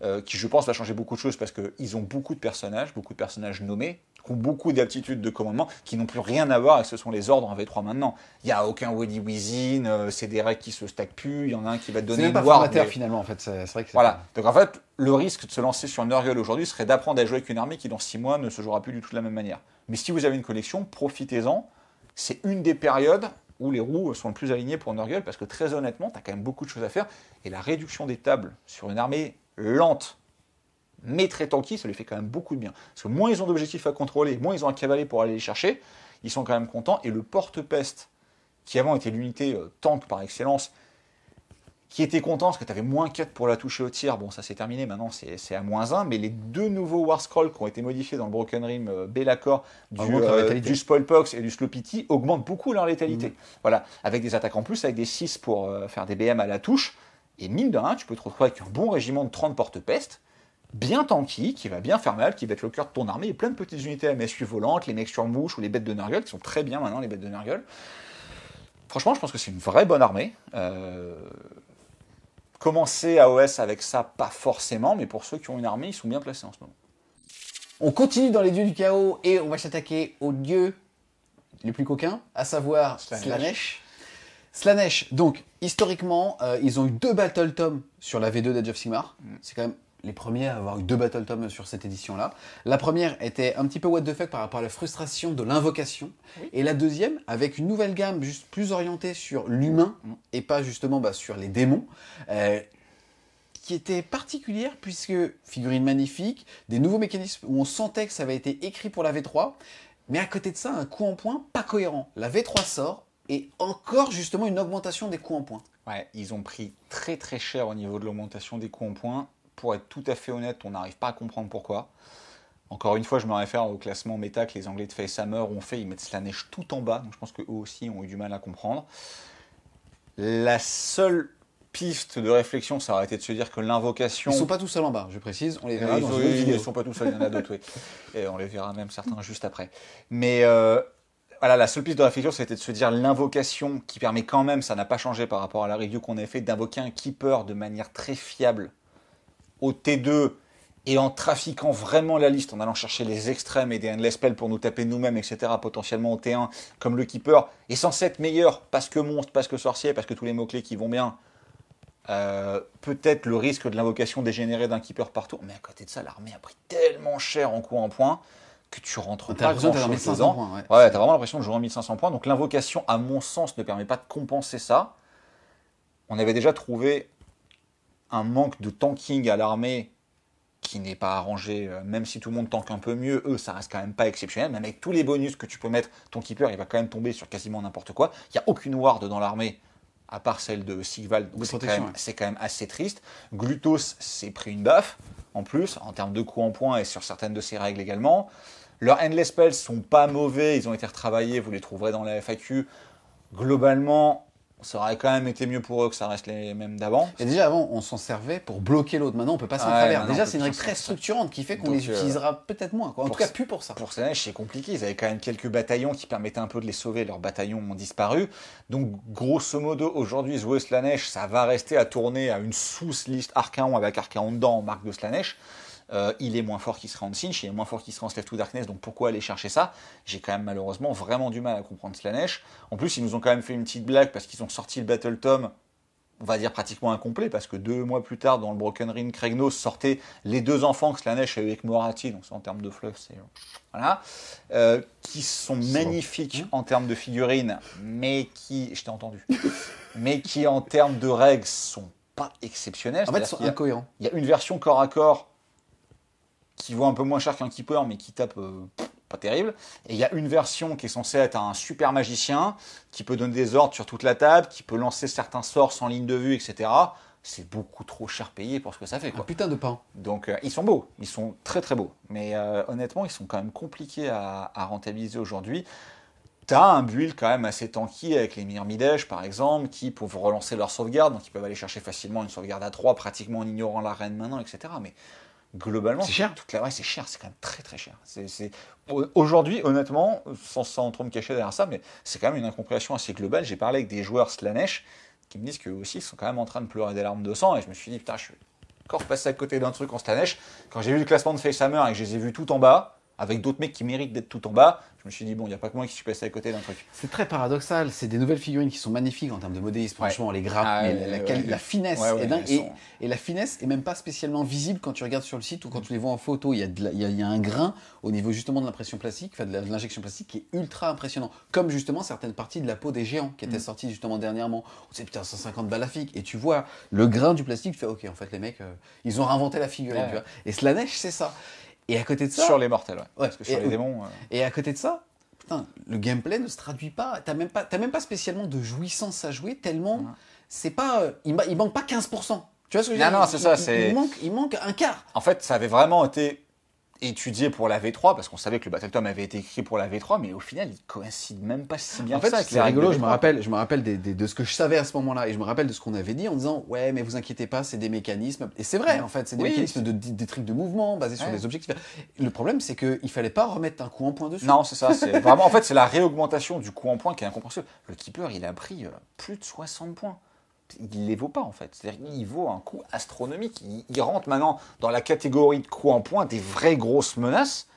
Euh, qui je pense va changer beaucoup de choses parce qu'ils ont beaucoup de personnages, beaucoup de personnages nommés, ont beaucoup d'aptitudes de commandement qui n'ont plus rien à voir avec ce sont les ordres en V3 maintenant. Il n'y a aucun Willy Wizin, euh, c'est des règles qui se stackent plus, il y en a un qui va te donner une pouvoir C'est finalement en fait, c'est vrai Voilà. Donc en fait, le risque de se lancer sur Nurgle aujourd'hui serait d'apprendre à jouer avec une armée qui dans 6 mois ne se jouera plus du tout de la même manière. Mais si vous avez une collection, profitez-en. C'est une des périodes où les roues sont le plus alignées pour Nurgle parce que très honnêtement, tu as quand même beaucoup de choses à faire et la réduction des tables sur une armée lente, mais très tanky, ça lui fait quand même beaucoup de bien. Parce que moins ils ont d'objectifs à contrôler, moins ils ont à cavaler pour aller les chercher, ils sont quand même contents. Et le porte-peste, qui avant était l'unité euh, tank par excellence, qui était content parce que tu avais moins 4 pour la toucher au tir. Bon, ça c'est terminé, maintenant c'est à moins 1. Mais les deux nouveaux War qui ont été modifiés dans le Broken Rim euh, Bellacor ah, du, euh, du Spoilpox et du Slopity augmentent beaucoup leur létalité. Mm. Voilà, avec des attaques en plus, avec des 6 pour euh, faire des BM à la touche. Et mine de rien, tu peux te retrouver avec un bon régiment de 30 porte-pestes, bien tanky, qui va bien faire mal, qui va être le cœur de ton armée, et plein de petites unités à volantes, les mecs sur mouche ou les bêtes de Nurgle, qui sont très bien maintenant, les bêtes de nargueule. Franchement, je pense que c'est une vraie bonne armée. Euh, commencer Commencer OS avec ça, pas forcément, mais pour ceux qui ont une armée, ils sont bien placés en ce moment. On continue dans les dieux du chaos et on va s'attaquer aux dieux les plus coquins, à savoir Slanesh, Slanesh, donc, historiquement, euh, ils ont eu deux Battle Tom sur la V2 d'Age of Sigmar. Mm. C'est quand même les premiers à avoir eu deux Battle Tom sur cette édition-là. La première était un petit peu what the fuck par rapport à la frustration de l'invocation. Et la deuxième, avec une nouvelle gamme juste plus orientée sur l'humain mm. et pas justement bah, sur les démons. Euh, qui était particulière puisque figurine magnifique, des nouveaux mécanismes où on sentait que ça avait été écrit pour la V3, mais à côté de ça, un coup en point pas cohérent. La V3 sort, et encore justement une augmentation des coûts en points. Ouais, ils ont pris très très cher au niveau de l'augmentation des coûts en points. Pour être tout à fait honnête, on n'arrive pas à comprendre pourquoi. Encore une fois, je me réfère au classement méta que les Anglais de Facehammer ont fait. Ils mettent neige tout en bas, donc je pense qu'eux aussi ont eu du mal à comprendre. La seule piste de réflexion, ça aurait été de se dire que l'invocation. Ils sont pas tous seuls en bas, je précise. On les verra. Ils, ne sont, sont pas tous seuls, il y en a d'autres, oui. Et on les verra même certains juste après. Mais euh, voilà, la seule piste de réflexion, c'était de se dire l'invocation qui permet quand même, ça n'a pas changé par rapport à la review qu'on a fait, d'invoquer un keeper de manière très fiable au T2 et en trafiquant vraiment la liste, en allant chercher les extrêmes et des spells pour nous taper nous-mêmes, etc., potentiellement au T1, comme le Keeper, est censé être meilleur, parce que monstre, parce que sorcier, parce que tous les mots-clés qui vont bien, euh, peut-être le risque de l'invocation dégénérée d'un Keeper partout, mais à côté de ça, l'armée a pris tellement cher en coup en point, que tu rentres pas grand chose Points, ouais, t'as vraiment l'impression de jouer en 1500 points. Donc l'invocation, à mon sens, ne permet pas de compenser ça. On avait déjà trouvé un manque de tanking à l'armée qui n'est pas arrangé, euh, même si tout le monde tanque un peu mieux, eux, ça reste quand même pas exceptionnel. Même avec tous les bonus que tu peux mettre, ton keeper, il va quand même tomber sur quasiment n'importe quoi. Il n'y a aucune ward dans l'armée, à part celle de Sigval, c'est quand, même, assez triste. Glutos s'est pris une baffe, en plus, en termes de coûts en points et sur certaines de ses règles également. Leurs endless spells sont pas mauvais, ils ont été retravaillés, vous les trouverez dans la FAQ. Globalement, ça aurait quand même été mieux pour eux que ça reste les mêmes d'avant. Et déjà avant, on s'en servait pour bloquer l'autre. Maintenant, on peut pas s'en ouais, Déjà, c'est une règle très structurante qui fait qu'on les euh, utilisera peut-être moins. Quoi. En tout cas, plus pour ça. Pour Slanesh, c'est compliqué. Ils avaient quand même quelques bataillons qui permettaient un peu de les sauver. Leurs bataillons ont disparu. Donc, grosso modo, aujourd'hui, jouer Slanesh, ça va rester à tourner à une sous-liste Arcaon avec Arcaon dedans en marque de Slanesh. Euh, il est moins fort qu'il sera en cinch, il est moins fort qu'il sera en Slave to Darkness, donc pourquoi aller chercher ça J'ai quand même malheureusement vraiment du mal à comprendre Slanesh. En plus, ils nous ont quand même fait une petite blague parce qu'ils ont sorti le Battle tom on va dire pratiquement incomplet, parce que deux mois plus tard, dans le Broken Ring, Craignos sortait les deux enfants que Slanesh a eu avec Morati, donc en termes de fluff, c'est. Voilà. Euh, qui sont magnifiques hmm en termes de figurines, mais qui. Je t'ai entendu. mais qui, en termes de règles, sont pas exceptionnels En fait, ils sont incohérents. Il y a une version corps à corps qui vaut un peu moins cher qu'un Keeper, mais qui tape euh, pas terrible. Et il y a une version qui est censée être un super magicien, qui peut donner des ordres sur toute la table, qui peut lancer certains sorts sans ligne de vue, etc. C'est beaucoup trop cher payé pour ce que ça fait. Quoi. Un putain de pain. Donc euh, ils sont beaux, ils sont très très beaux. Mais euh, honnêtement, ils sont quand même compliqués à, rentabiliser aujourd'hui. T'as un build quand même assez tanky avec les Myrmidèges par exemple, qui peuvent relancer leur sauvegarde, donc ils peuvent aller chercher facilement une sauvegarde à 3 pratiquement en ignorant la reine maintenant, etc. Mais globalement, c'est cher. Toute la vraie, c'est cher, c'est quand même très très cher. Aujourd'hui, honnêtement, sans, sans, trop me cacher derrière ça, mais c'est quand même une incompréhension assez globale. J'ai parlé avec des joueurs Slanesh qui me disent qu'eux aussi sont quand même en train de pleurer des larmes de sang, et je me suis dit, putain, je suis encore passé à côté d'un truc en Slanesh. Quand j'ai vu le classement de Facehammer et que je les ai vus tout en bas, avec d'autres mecs qui méritent d'être tout en bas. Je me suis dit, bon, il n'y a pas que moi qui suis passé à côté d'un truc. C'est très paradoxal. C'est des nouvelles figurines qui sont magnifiques en termes de modélisme. Franchement, les grappes, ah la, finesse est dingue. Et, la finesse est même pas spécialement visible quand tu regardes sur le site ou quand tu les vois en photo. Il y, a, un grain au niveau justement de l'impression plastique, de l'injection plastique qui est ultra impressionnant. Comme justement certaines parties de la peau des géants qui étaient mm. sorties justement dernièrement. C'est putain 150 balles Et tu vois le grain du plastique, tu fais, ok, en fait, les mecs, euh, ils ont réinventé la figurine. Tu vois. Et c'est ça. Et à côté de ça. Sur les mortels, ouais. Parce que sur les démons. Euh. Et à côté de ça, le gameplay ne se traduit pas. T'as même pas, as même pas spécialement de jouissance à jouer tellement. C'est pas. Euh, il, manque pas 15%. Tu vois ce que je veux dire Non, non, c'est ça. manque, il manque un quart. En fait, ça avait vraiment été étudié pour la V3 parce qu'on savait que le Battle avait été écrit pour la V3 mais au final il coïncide même pas si bien en fait, c'est rigolo je me rappelle je me rappelle de ce que je savais à ce moment-là et je me rappelle de ce qu'on avait dit en disant ouais mais vous inquiétez pas c'est des mécanismes et c'est vrai en fait c'est des mécanismes de, des, de mouvement basés sur des objectifs le problème c'est qu'il il fallait pas remettre un coup en point dessus non c'est ça vraiment en fait c'est la réaugmentation du coup en point qui est incompréhensible le keeper il a pris euh, plus de 60 points il ne les vaut pas en fait. C'est-à-dire qu'il vaut un coût astronomique. Il, rentre maintenant dans la catégorie de coups en point des vraies grosses menaces.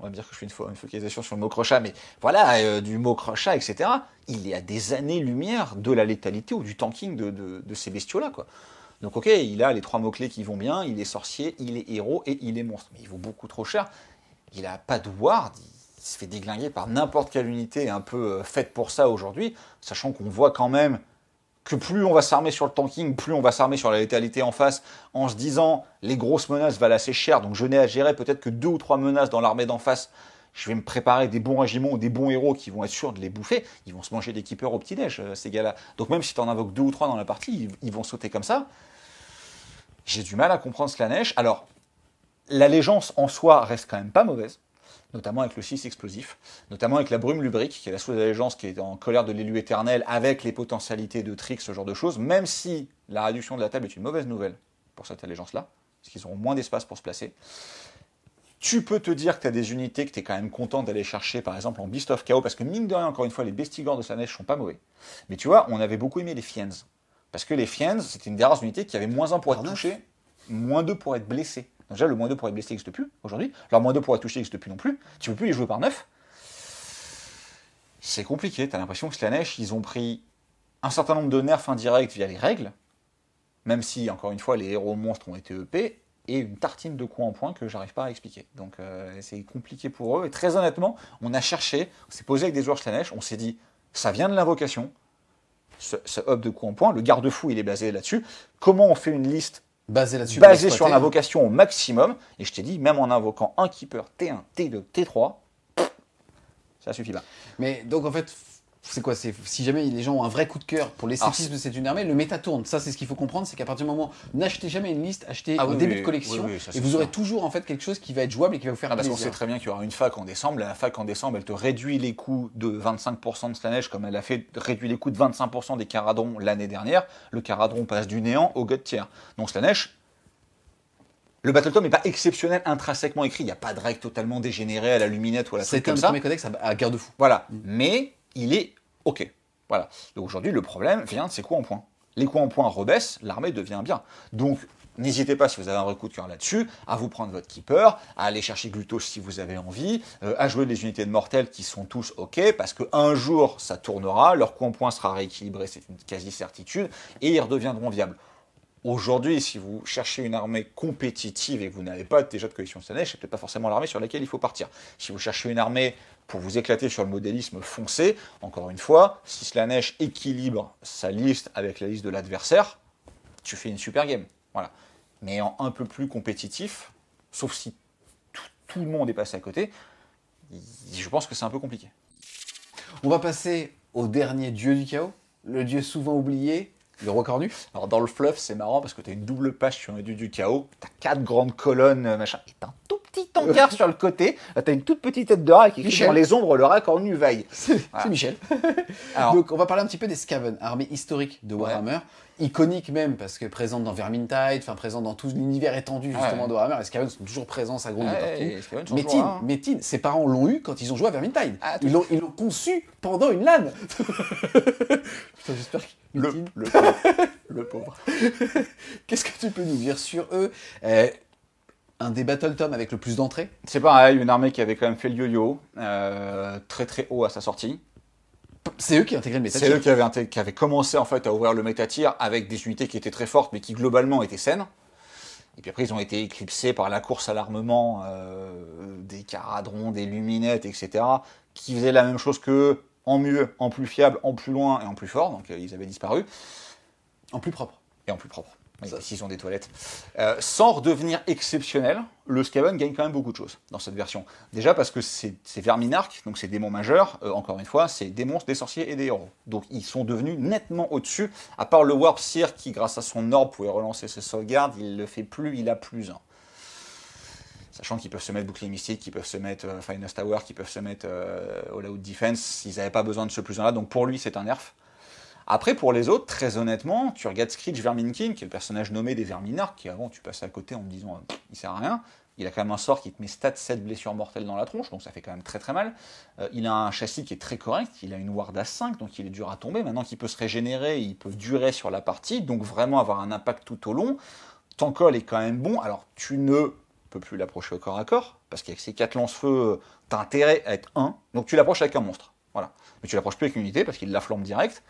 On va dire que je fais une, une focalisation sur le mot mais voilà, euh, du mot crochat, etc. Il est à des années-lumière de la létalité ou du tanking de, ces bestiaux-là. quoi. Donc ok, il a les trois mots-clés qui vont bien, il est sorcier, il est héros et il est monstre. Mais il vaut beaucoup trop cher. Il a pas de ward, il se fait déglinguer par n'importe quelle unité un peu euh, faite pour ça aujourd'hui, sachant qu'on voit quand même que plus on va s'armer sur le tanking, plus on va s'armer sur la létalité en face, en se disant les grosses menaces valent assez cher, donc je n'ai à gérer peut-être que deux ou trois menaces dans l'armée d'en face. Je vais me préparer des bons régiments ou des bons héros qui vont être sûrs de les bouffer. Ils vont se manger des keepers au petit-déj, euh, ces gars-là. Donc même si tu en invoques deux ou trois dans la partie, ils vont sauter comme ça. J'ai du mal à comprendre ce la neige... Alors, l'allégeance en soi reste quand même pas mauvaise notamment avec le 6 explosif, notamment avec la brume lubrique, qui est la sous-allégeance qui est en colère de l'élu éternel, avec les potentialités de tricks, ce genre de choses, même si la réduction de la table est une mauvaise nouvelle pour cette allégeance-là, parce qu'ils auront moins d'espace pour se placer. Tu peux te dire que tu as des unités que tu es quand même content d'aller chercher, par exemple en Beast of Chaos, parce que mine de rien, encore une fois, les bestigants de sa neige sont pas mauvais. Mais tu vois, on avait beaucoup aimé les Fiends. Parce que les Fiends, c'était une des rares unités qui avait moins 1 pour être touché, moins 2 pour être blessé déjà, le moins 2 pour les blessés n'existe plus aujourd'hui. Leur moins 2 pour les touchés n'existe plus non plus. Tu peux plus les jouer par neuf. C'est compliqué. Tu as l'impression que Slanesh, ils ont pris un certain nombre de nerfs indirects via les règles. Même si, encore une fois, les héros monstres ont été EP. Et une tartine de coups en point que j'arrive pas à expliquer. Donc euh, c'est compliqué pour eux. Et très honnêtement, on a cherché, on s'est posé avec des joueurs Slanesh, on s'est dit, ça vient de l'invocation, ce, ce, de coups en point, le garde-fou il est basé là-dessus. Comment on fait une liste Basé là-dessus. Basé sur l'invocation au maximum. Et je t'ai dit, même en invoquant un keeper T1, T2, T3, ça suffit là. Mais donc en fait, c'est quoi Si jamais les gens ont un vrai coup de cœur pour les l'esthétisme de cette une armée, le méta tourne. Ça, c'est ce qu'il faut comprendre, c'est qu'à partir du moment, n'achetez jamais une liste, achetez ah au début de collection, et vous aurez toujours en fait quelque chose qui va être jouable et qui va vous faire ah, Parce qu'on sait très bien qu'il y aura une fac en décembre, la fac en décembre, elle te réduit les coûts de 25% de Slanesh comme elle a fait réduit les coûts de 25% des caradrons l'année dernière. Le caradron passe du néant au god tier. Donc Slanesh, le Battle n'est pas exceptionnel intrinsèquement écrit. Il n'y a pas de règle totalement dégénérée à la luminette ou à la C'est comme ça. à, guerre de fou. Voilà. Mm. Mais il est OK. Voilà. Donc aujourd'hui, le problème vient de ces coups en point. Les coups en point rebaissent, l'armée devient bien. Donc N'hésitez pas, si vous avez un vrai de cœur là-dessus, à vous prendre votre keeper, à aller chercher Glutos si vous avez envie, euh, à jouer des unités de mortels qui sont tous OK, parce qu'un jour, ça tournera, leur en point sera rééquilibré, c'est une quasi-certitude, et ils redeviendront viables. Aujourd'hui, si vous cherchez une armée compétitive et que vous n'avez pas déjà de collection cette ce n'est peut-être pas forcément l'armée sur laquelle il faut partir. Si vous cherchez une armée pour vous éclater sur le modélisme foncé, encore une fois, si Slanesh équilibre sa liste avec la liste de l'adversaire, tu fais une super game. Voilà. Mais en un peu plus compétitif, sauf si tout le monde est passé à côté, je pense que c'est un peu compliqué. On va passer au dernier dieu du chaos, le dieu souvent oublié, le roi cornu Alors dans le fluff, c'est marrant parce que t'as une double page sur les du du chaos, T'as quatre grandes colonnes, machin, et petit sur le côté. T'as une toute petite tête de rat qui est dans les ombres le rat cornu veille. C'est Michel. Donc, on va parler un petit peu des Skaven, armée historique de Warhammer. iconique même parce que présente dans Vermintide, enfin présente dans tout l'univers étendu justement de Warhammer. Les Skaven sont toujours présents, ça gronde ouais, partout. Métine, hein. ses parents l'ont eu quand ils ont joué à Vermintide. Ah, ils l'ont conçu pendant une LAN j'espère que le, pauvre. Qu'est-ce que tu peux nous dire sur eux euh, un des Battle avec le plus d'entrées C'est pareil, hein, une armée qui avait quand même fait le yo-yo, euh, très très haut à sa sortie. C'est eux qui ont intégré le méta C'est eux qui avaient, commencé en fait à ouvrir le métatir avec des unités qui étaient très fortes mais qui globalement étaient saines. Et puis après, ils ont été éclipsés par la course à l'armement euh, des caradrons, des luminettes, etc., qui faisaient la même chose qu'eux, en mieux, en plus fiable, en plus loin et en plus fort. Donc euh, ils avaient disparu. En plus propre. Et en plus propre s'ils ont des toilettes. Euh, sans redevenir exceptionnel, le Skaven gagne quand même beaucoup de choses dans cette version. Déjà parce que c'est Verminark, donc c'est démons majeurs, euh, encore une fois, c'est des monstres, des sorciers et des héros. Donc ils sont devenus nettement au-dessus, à part le Warp Seer qui, grâce à son orbe, pouvait relancer ses sauvegardes, il le fait plus, il a plus un. Sachant qu'ils peuvent se mettre Bouclier Mystique, qu'ils peuvent se mettre euh, Finest Tower, qu'ils peuvent se mettre All Out Defense, ils n'avaient pas besoin de ce plus un là, donc pour lui c'est un nerf. Après, pour les autres, très honnêtement, tu regardes Screech Verminkin, qui est le personnage nommé des Verminards, qui avant tu passes à côté en me disant euh, il sert à rien. Il a quand même un sort qui te met stat 7 blessures mortelles dans la tronche, donc ça fait quand même très très mal. Euh, il a un châssis qui est très correct, il a une ward à 5, donc il est dur à tomber. Maintenant qu'il peut se régénérer, il peut durer sur la partie, donc vraiment avoir un impact tout au long. Ton col est quand même bon, alors tu ne peux plus l'approcher au corps à corps, parce qu'avec ses 4 lance-feux, t'as intérêt à être 1, donc tu l'approches avec un monstre. Voilà. Mais tu l'approches plus avec une unité parce qu'il la flambe direct.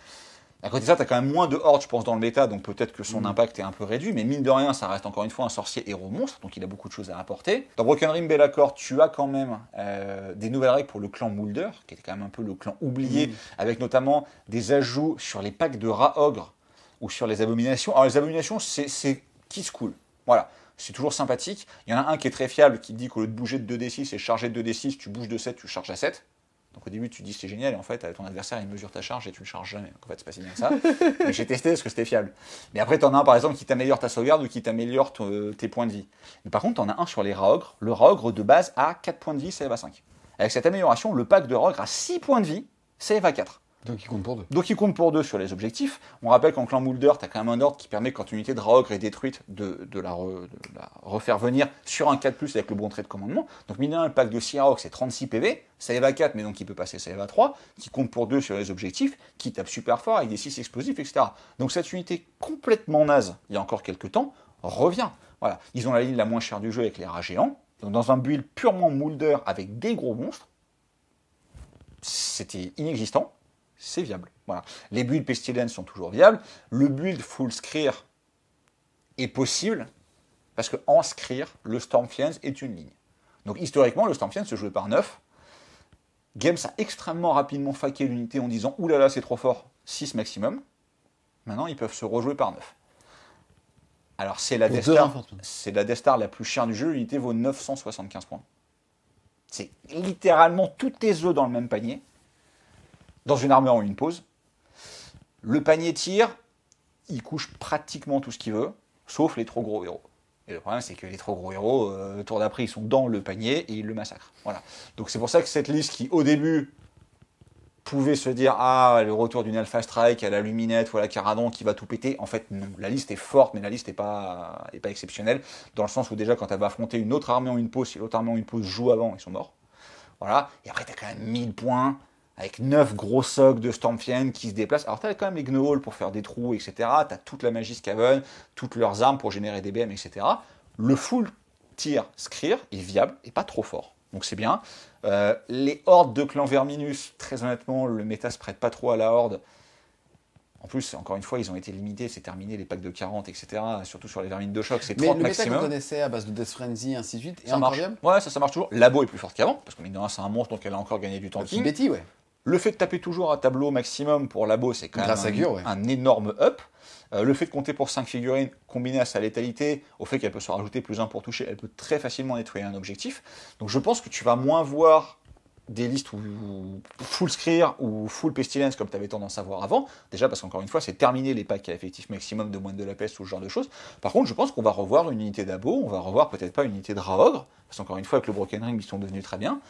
À côté de ça, tu as quand même moins de hordes, je pense, dans le méta, donc peut-être que son mm. impact est un peu réduit, mais mine de rien, ça reste encore une fois un sorcier héros monstre, donc il a beaucoup de choses à apporter. Dans Broken Rim Accord, tu as quand même euh, des nouvelles règles pour le clan Mulder, qui était quand même un peu le clan oublié, mm. avec notamment des ajouts sur les packs de rats ogres ou sur les abominations. Alors les abominations, c'est se coule Voilà c'est toujours sympathique. Il y en a un qui est très fiable qui dit qu'au lieu de bouger de 2d6 et charger de 2d6, tu bouges de 7, tu charges à 7. Donc au début, tu dis c'est génial, et en fait, euh, ton adversaire, il mesure ta charge et tu ne charges jamais. Donc en fait, c'est pas si bien que ça. Mais j'ai testé parce que c'était fiable. Mais après, tu en as un, par exemple, qui t'améliore ta sauvegarde ou qui t'améliore euh, tes points de vie. Mais par contre, tu en as un sur les rogres. Le rogre de base a 4 points de vie, cfa 5. Avec cette amélioration, le pack de Rogre a 6 points de vie, cfa va 4. Donc il compte pour deux. Donc il compte pour deux sur les objectifs. On rappelle qu'en clan Moulder, tu as quand même un ordre qui permet, quand une unité de Raogre est détruite, de, la, refaire venir sur un 4 plus avec le bon trait de commandement. Donc minimum le pack de 6 Raogre, c'est 36 PV. Ça y va 4, mais donc il peut passer, ça y à 3, qui compte pour deux sur les objectifs, qui tape super fort avec des 6 explosifs, etc. Donc cette unité complètement naze, il y a encore quelques temps, revient. Voilà. Ils ont la ligne la moins chère du jeu avec les rats géants. Donc dans un build purement Moulder avec des gros monstres, c'était inexistant c'est viable. Voilà. Les builds pestilence sont toujours viables. Le build full Scrire est possible parce qu'en Scrire, le Storm est une ligne. Donc historiquement, le Storm se jouait par 9. Games a extrêmement rapidement faqué l'unité en disant oulala, là là, c'est trop fort, 6 maximum. Maintenant, ils peuvent se rejouer par 9. Alors, c'est la, Death c'est la Death la plus chère du jeu. L'unité vaut 975 points. C'est littéralement tous tes œufs dans le même panier. Dans une armée en une pause. Le panier tire, il couche pratiquement tout ce qu'il veut, sauf les trop gros héros. Et le problème, c'est que les trop gros héros, euh, tour d'après, ils sont dans le panier et ils le massacrent. Voilà. Donc c'est pour ça que cette liste qui, au début, pouvait se dire Ah, le retour d'une Alpha Strike à la Luminette ou à la Caradon qui va tout péter, en fait, La liste est forte, mais la liste n'est pas, pas exceptionnelle, dans le sens où déjà, quand elle va affronter une autre armée en une pause, si l'autre armée en une pause joue avant, ils sont morts. Voilà. Et après, tu as quand même 1000 points avec neuf gros socs de Stormfiend qui se déplacent. Alors t'as quand même les Gnolls pour faire des trous, etc. T'as toute la magie Skaven, toutes leurs armes pour générer des BM, etc. Le full tir Scrire est viable et pas trop fort. Donc c'est bien. Euh, les hordes de clan Verminus, très honnêtement, le méta se prête pas trop à la horde. En plus, encore une fois, ils ont été limités, c'est terminé les packs de 40, etc. Surtout sur les vermines de choc, c'est 30 maximum. Mais le maximum. à base de Death Frenzy, ainsi de suite, ça marche. Ouais, ça, ça marche toujours. Labo est plus forte qu'avant, parce qu'on est dans un, monstre, donc elle a encore gagné du temps. Betty, ouais. Le fait de taper toujours à tableau maximum pour labo, c'est quand même un, énorme up. Euh, le fait de compter pour 5 figurines, combiné à sa létalité, au fait qu'elle peut se rajouter plus 1 pour toucher, elle peut très facilement nettoyer un objectif. Donc je pense que tu vas moins voir des listes où, full Screer ou full Pestilence comme tu avais tendance à voir avant, déjà parce qu'encore une fois, c'est terminé les packs à effectif maximum de moins de la peste ou ce genre de choses. Par contre, je pense qu'on va revoir une unité d'abo, on va revoir peut-être pas une unité de Raogre, parce qu'encore une fois, avec le Broken Ring, ils sont devenus très bien.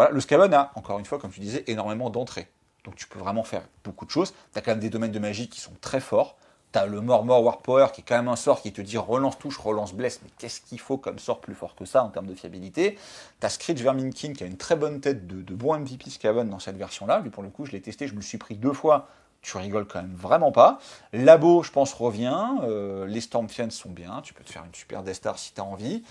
Voilà, le Skaven a, encore une fois, comme tu disais, énormément d'entrées. Donc tu peux vraiment faire beaucoup de choses. Tu as quand même des domaines de magie qui sont très forts. Tu as le Mormor Warpower qui est quand même un sort qui te dit relance touche, relance blesse, mais qu'est-ce qu'il faut comme sort plus fort que ça en termes de fiabilité Tu as Screech Verminkin qui a une très bonne tête de, de bon MVP Skaven dans cette version-là. Lui, pour le coup, je l'ai testé, je me suis pris deux fois tu rigoles quand même vraiment pas. Labo, je pense, revient. Euh, les Stormfiends sont bien. Tu peux te faire une super Death Star si tu as envie.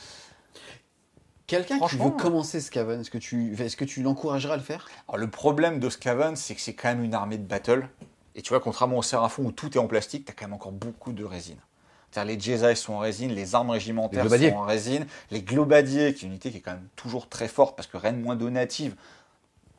Quelqu'un qui veut commencer scaven est-ce que tu, est-ce que tu l'encourageras à le faire Alors, le problème de scaven c'est que c'est quand même une armée de battle. Et tu vois, contrairement au Seraphon où tout est en plastique, tu as quand même encore beaucoup de résine. Les Jedi sont en résine, les armes régimentaires sont en résine, les Globadiers, qui est une unité qui est quand même toujours très forte parce que de moins donative,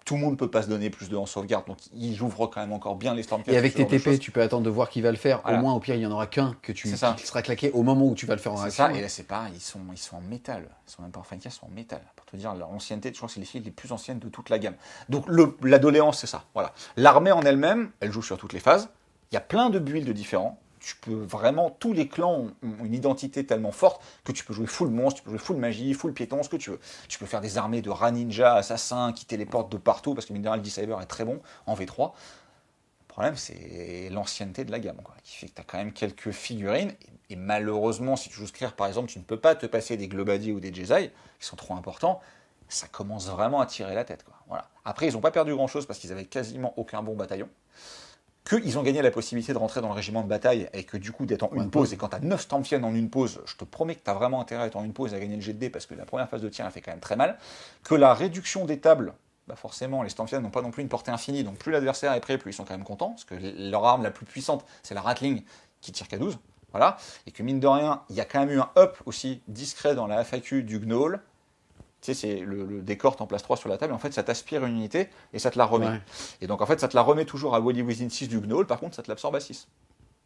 tout le monde ne peut pas se donner plus de en sauvegarde, donc ils ouvrent quand même encore bien les Stormcast. Et avec tes TP, tu peux attendre de voir qui va le faire. Au moins, au pire, il n'y en aura qu'un que tu Qui sera claqué au moment où tu vas le faire en C'est ça, et hein. là, c'est ils sont, ils sont en métal. Ils sont même pas en ils sont en métal. Pour te dire, leur ancienneté, je crois c'est les filles les plus anciennes de toute la gamme. Donc, la doléance, c'est ça. Voilà. L'armée en elle-même, elle joue sur toutes les phases. Il y a plein de builds différents tu peux vraiment, tous les clans ont une identité tellement forte que tu peux jouer full monstre, tu peux jouer full magie, full piéton, ce que tu veux. Tu peux faire des armées de rats ninja, assassins qui téléportent de partout, parce que Mineral Cyber est très bon en V3. Le problème, c'est l'ancienneté de la gamme, qui fait que tu as quand même quelques figurines. Et, malheureusement, si tu joues Scrire, par exemple, tu ne peux pas te passer des Globadi ou des Jezai qui sont trop importants. Ça commence vraiment à tirer la tête. Quoi. Voilà. Après, ils n'ont pas perdu grand-chose parce qu'ils avaient quasiment aucun bon bataillon qu'ils ont gagné la possibilité de rentrer dans le régiment de bataille et que du coup d'être en une, pause, et quand tu as 9 Stampfian en une pause, je te promets que t'as vraiment intérêt à être en une pause et à gagner le jet de parce que la première phase de tir elle fait quand même très mal, que la réduction des tables, bah forcément les Stampfian n'ont pas non plus une portée infinie, donc plus l'adversaire est prêt, plus ils sont quand même contents, parce que leur arme la plus puissante c'est la Rattling qui tire qu'à 12, voilà, et que mine de rien, il y a quand même eu un up aussi discret dans la FAQ du Gnoll, tu sais, c'est le, décor. décor, t'en places 3 sur la table, en fait, ça t'aspire une unité et ça te la remet. Et donc, en fait, ça te la remet toujours à Wally Within 6 du Gnoll, par contre, ça te l'absorbe à 6.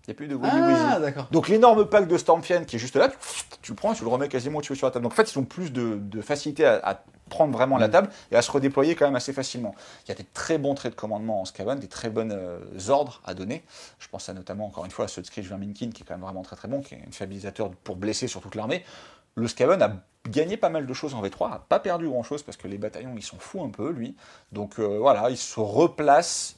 Il n'y a plus de Wally ah, Donc, l'énorme pack de Stormfiend qui est juste là, tu, le prends et tu le remets quasiment où tu veux sur la table. Donc, en fait, ils ont plus de, facilité à, prendre vraiment la mm. table et à se redéployer quand même assez facilement. Il y a des très bons traits de commandement en Skaven, des très bons euh, ordres à donner. Je pense à notamment, encore une fois, à ceux de Screech Verminkin, qui est quand même vraiment très très bon, qui est un stabilisateur pour blesser sur toute l'armée le Skaven a gagné pas mal de choses en V3, a pas perdu grand chose parce que les bataillons ils sont fous un peu lui. Donc euh, voilà, il se replace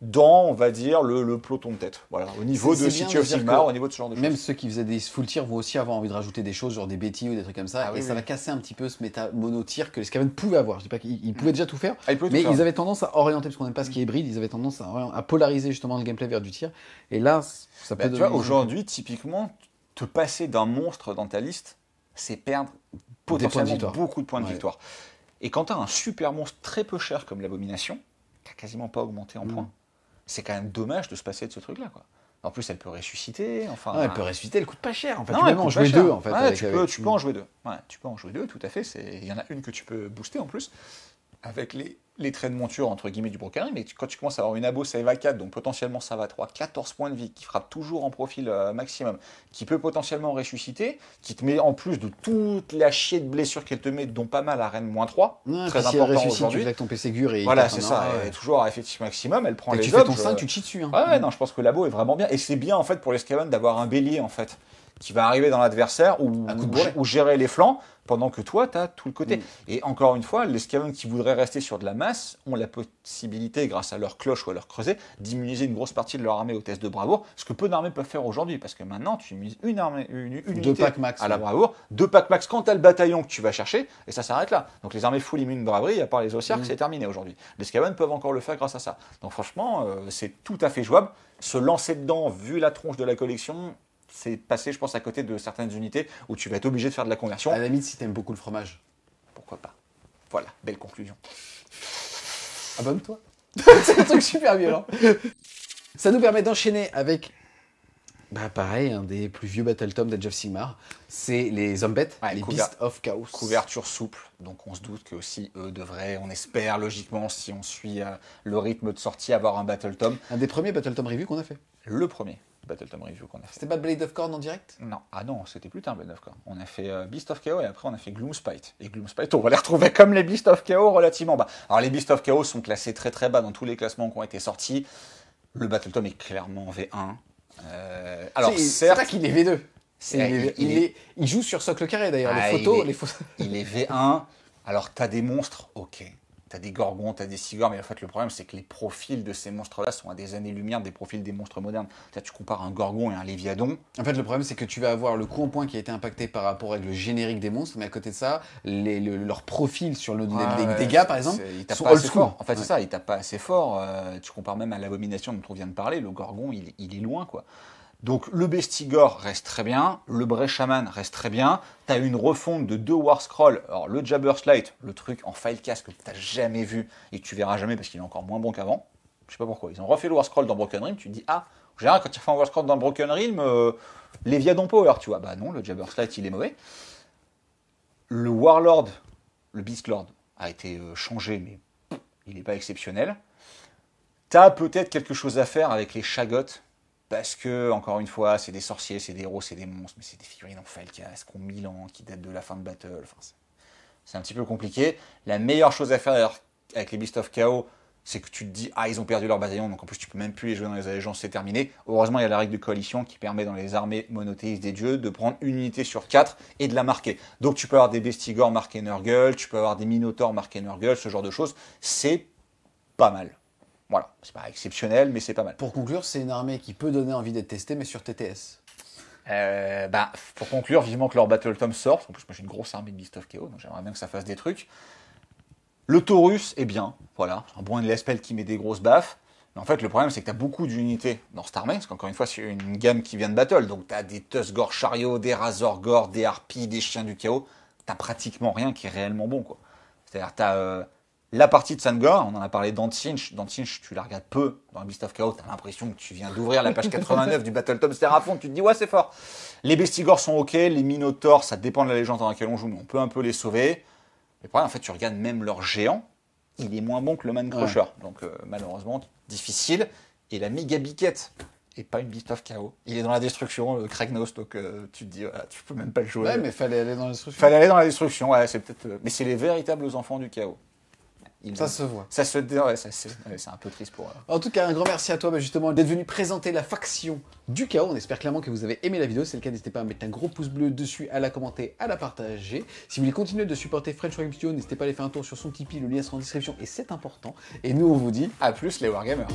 dans, on va dire, le, peloton de tête. Voilà, au niveau de City of Sigmar, au niveau de ce genre de choses. Même ceux qui faisaient des full tirs vont aussi avoir envie de rajouter des choses, genre des bêtises ou des trucs comme ça. Ah et ça va casser un petit peu ce méta monotir que les Skaven pouvaient avoir. Je dis pas qu'ils pouvaient mm. déjà tout faire, ah, mais ils avaient tendance à orienter, parce qu'on n'aime pas ce qui est hybride, ils avaient tendance à, polariser justement le gameplay vers du tir. Et là, ça bah, peut Tu vois, aujourd'hui, typiquement, te passer d'un monstre dans ta liste, c'est perdre potentiellement beaucoup de points de victoire. Et quand tu as un super monstre très peu cher comme l'abomination, qui a quasiment pas augmenté en mm. points, c'est quand même dommage de se passer de ce truc-là. quoi. En plus, elle peut ressusciter. Enfin, elle peut hein. ressusciter, elle coûte pas cher. non, tu peux en jouer deux. tu, peux, en jouer deux. tu peux en jouer deux, tout à fait. Il y en a une que tu peux booster en plus avec les les traits de monture entre guillemets du brocari mais quand tu commences à avoir une abo, ça va 4, donc potentiellement ça va 3, 14 points de vie, qui frappe toujours en profil euh, maximum, qui peut potentiellement ressusciter, qui te met en plus de toute la chier de blessure qu'elle te met, dont pas mal à Rennes moins 3, très important aujourd'hui. avec ton PC et voilà, c'est ça, est toujours à effectif maximum, elle prend et Tu fais ton 5, euh, tu te dessus. Hein. Ouais, non, je pense que l'abo est vraiment bien, et c'est bien en fait pour les d'avoir un bélier en fait qui va arriver dans l'adversaire ou, gérer les flancs pendant que toi, tu as tout le côté. Mm. Et encore une fois, les Skaven qui voudraient rester sur de la masse ont la possibilité, grâce à leur cloche ou à leur creuset, d'immuniser une grosse partie de leur armée au test de bravoure, ce que peu d'armées peuvent faire aujourd'hui, parce que maintenant, tu mises une armée, une, unité deux max, à la bravoure, deux packs max quand tu as le bataillon que tu vas chercher, et ça s'arrête là. Donc les armées full immune braverie, à part les haussières, mm. c'est terminé aujourd'hui. Les Skaven peuvent encore le faire grâce à ça. Donc franchement, euh, c'est tout à fait jouable. Se lancer dedans, vu la tronche de la collection, c'est passé, je pense, à côté de certaines unités où tu vas être obligé de faire de la conversion. À la limite, si t'aimes beaucoup le fromage. Pourquoi pas. Voilà, belle conclusion. Abonne-toi. c'est un truc super violent. Ça nous permet d'enchaîner avec bah pareil, un des plus vieux Battle Tomes de Jeff Sigmar, c'est les Zombettes, les Beasts of Chaos. Couverture souple, donc on se doute que aussi eux devraient, on espère logiquement, si on suit euh, le rythme de sortie, avoir un Battle Tome. Un des premiers Battle Tom review qu'on a fait. Le premier. C'était pas Blade of corn en direct Non, ah non, c'était plus un Blade of Corn. On a fait euh, Beast of Chaos et après on a fait Gloom Spite. Et Gloom Spite, on va les retrouver comme les Beast of Chaos relativement bas. Alors les Beast of Chaos sont classés très très bas dans tous les classements qui ont été sortis. Le Battle Tom est clairement V1. Euh, alors certes, c'est qu'il est V2. il, il, joue sur socle carré d'ailleurs, les ah, photos. les il est V1, alors t'as des monstres, ok. T'as des gorgons, t'as des cigores, mais en fait, le problème, c'est que les profils de ces monstres-là sont à des années-lumière des profils des monstres modernes. tu compares un gorgon et un léviadon. En fait, le problème, c'est que tu vas avoir le coup en point qui a été impacté par rapport avec le générique des monstres, mais à côté de ça, les, profils leur profil sur le ah dégât, par exemple, ils tapent pas assez fort. En fait, c'est ça, ils tapent pas assez fort. Euh, tu compares même à l'abomination dont on vient de parler, le gorgon, il est loin, quoi. Donc le Bestigor reste très bien, le Shaman reste très bien, t'as une refonte de deux War Scroll, alors le Jabber light le truc en file casque que t'as jamais vu et que tu verras jamais parce qu'il est encore moins bon qu'avant. Je sais pas pourquoi, ils ont refait le War Scroll dans Broken Realm, tu te dis ah, j'ai général quand tu fait un War Scroll dans Broken Realm, euh, les Power, tu vois, bah non, le Jabber light il est mauvais. Le Warlord, le Beastlord, a été euh, changé, mais il n'est pas exceptionnel. T'as peut-être quelque chose à faire avec les chagottes parce que, encore une fois, c'est des sorciers, c'est des héros, c'est des monstres, mais c'est des figurines en falcas qui ont 1000 ans, qui datent de la fin de Battle. c'est un petit peu compliqué. La meilleure chose à faire avec les Beast of Chaos, c'est que tu te dis, ah, ils ont perdu leur bataillon, donc en plus, tu peux même plus les jouer dans les allégeances, c'est terminé. Heureusement, il y a la règle de coalition qui permet dans les armées monothéistes des dieux de prendre une unité sur quatre et de la marquer. Donc, tu peux avoir des Bestigors marqués Nurgle, tu peux avoir des Minotaurs marqués Nurgle, ce genre de choses. C'est pas mal. Voilà, c'est pas exceptionnel, mais c'est pas mal. Pour conclure, c'est une armée qui peut donner envie d'être testée, mais sur TTS. Euh, bah, pour conclure, vivement que leur Battle Tom sort. En plus, moi j'ai une grosse armée de Beast of Chaos, donc j'aimerais bien que ça fasse des trucs. Le Taurus est bien, voilà. Un bon Lespel qui met des grosses baffes. Mais en fait, le problème, c'est que tu as beaucoup d'unités dans cette armée, parce qu'encore une fois, c'est une gamme qui vient de Battle. Donc tu as des Tusgore chariot des gore des Harpies, des Chiens du Chaos. T'as pratiquement rien qui est réellement bon, quoi. C'est-à-dire, tu la partie de Sangor, on en a parlé Dantinch, Dantinch, tu la regardes peu dans Beast of Chaos. T'as l'impression que tu viens d'ouvrir la page 89 du Battle à fond, Tu te dis, ouais, c'est fort. Les Bestigors sont ok. Les Minotaurs, ça dépend de la légende dans laquelle on joue, mais on peut un peu les sauver. Mais problème, en fait, tu regardes même leur géant. Il est moins bon que le Man Donc, euh, malheureusement, difficile. Et la méga biquette et pas une Beast of Chaos. Il est dans la destruction, le Kragnos, donc euh, tu te dis, ah, tu peux même pas le jouer. Ouais, mais fallait aller dans la destruction. Fallait aller dans la destruction, ouais, c'est peut-être. Euh, mais c'est les véritables enfants du chaos ça se voit. Ça se ouais, c'est un peu triste pour. eux. En tout cas, un grand merci à toi bah, justement d'être venu présenter la faction du chaos. On espère clairement que vous avez aimé la vidéo. Si c'est le cas, n'hésitez pas à mettre un gros pouce bleu dessus, à la commenter, à la partager. Si vous voulez continuer de supporter French Wargame Studio, n'hésitez pas à aller faire un tour sur son Tipeee. Le lien sera en description et c'est important. Et nous, on vous dit à plus les Wargamers.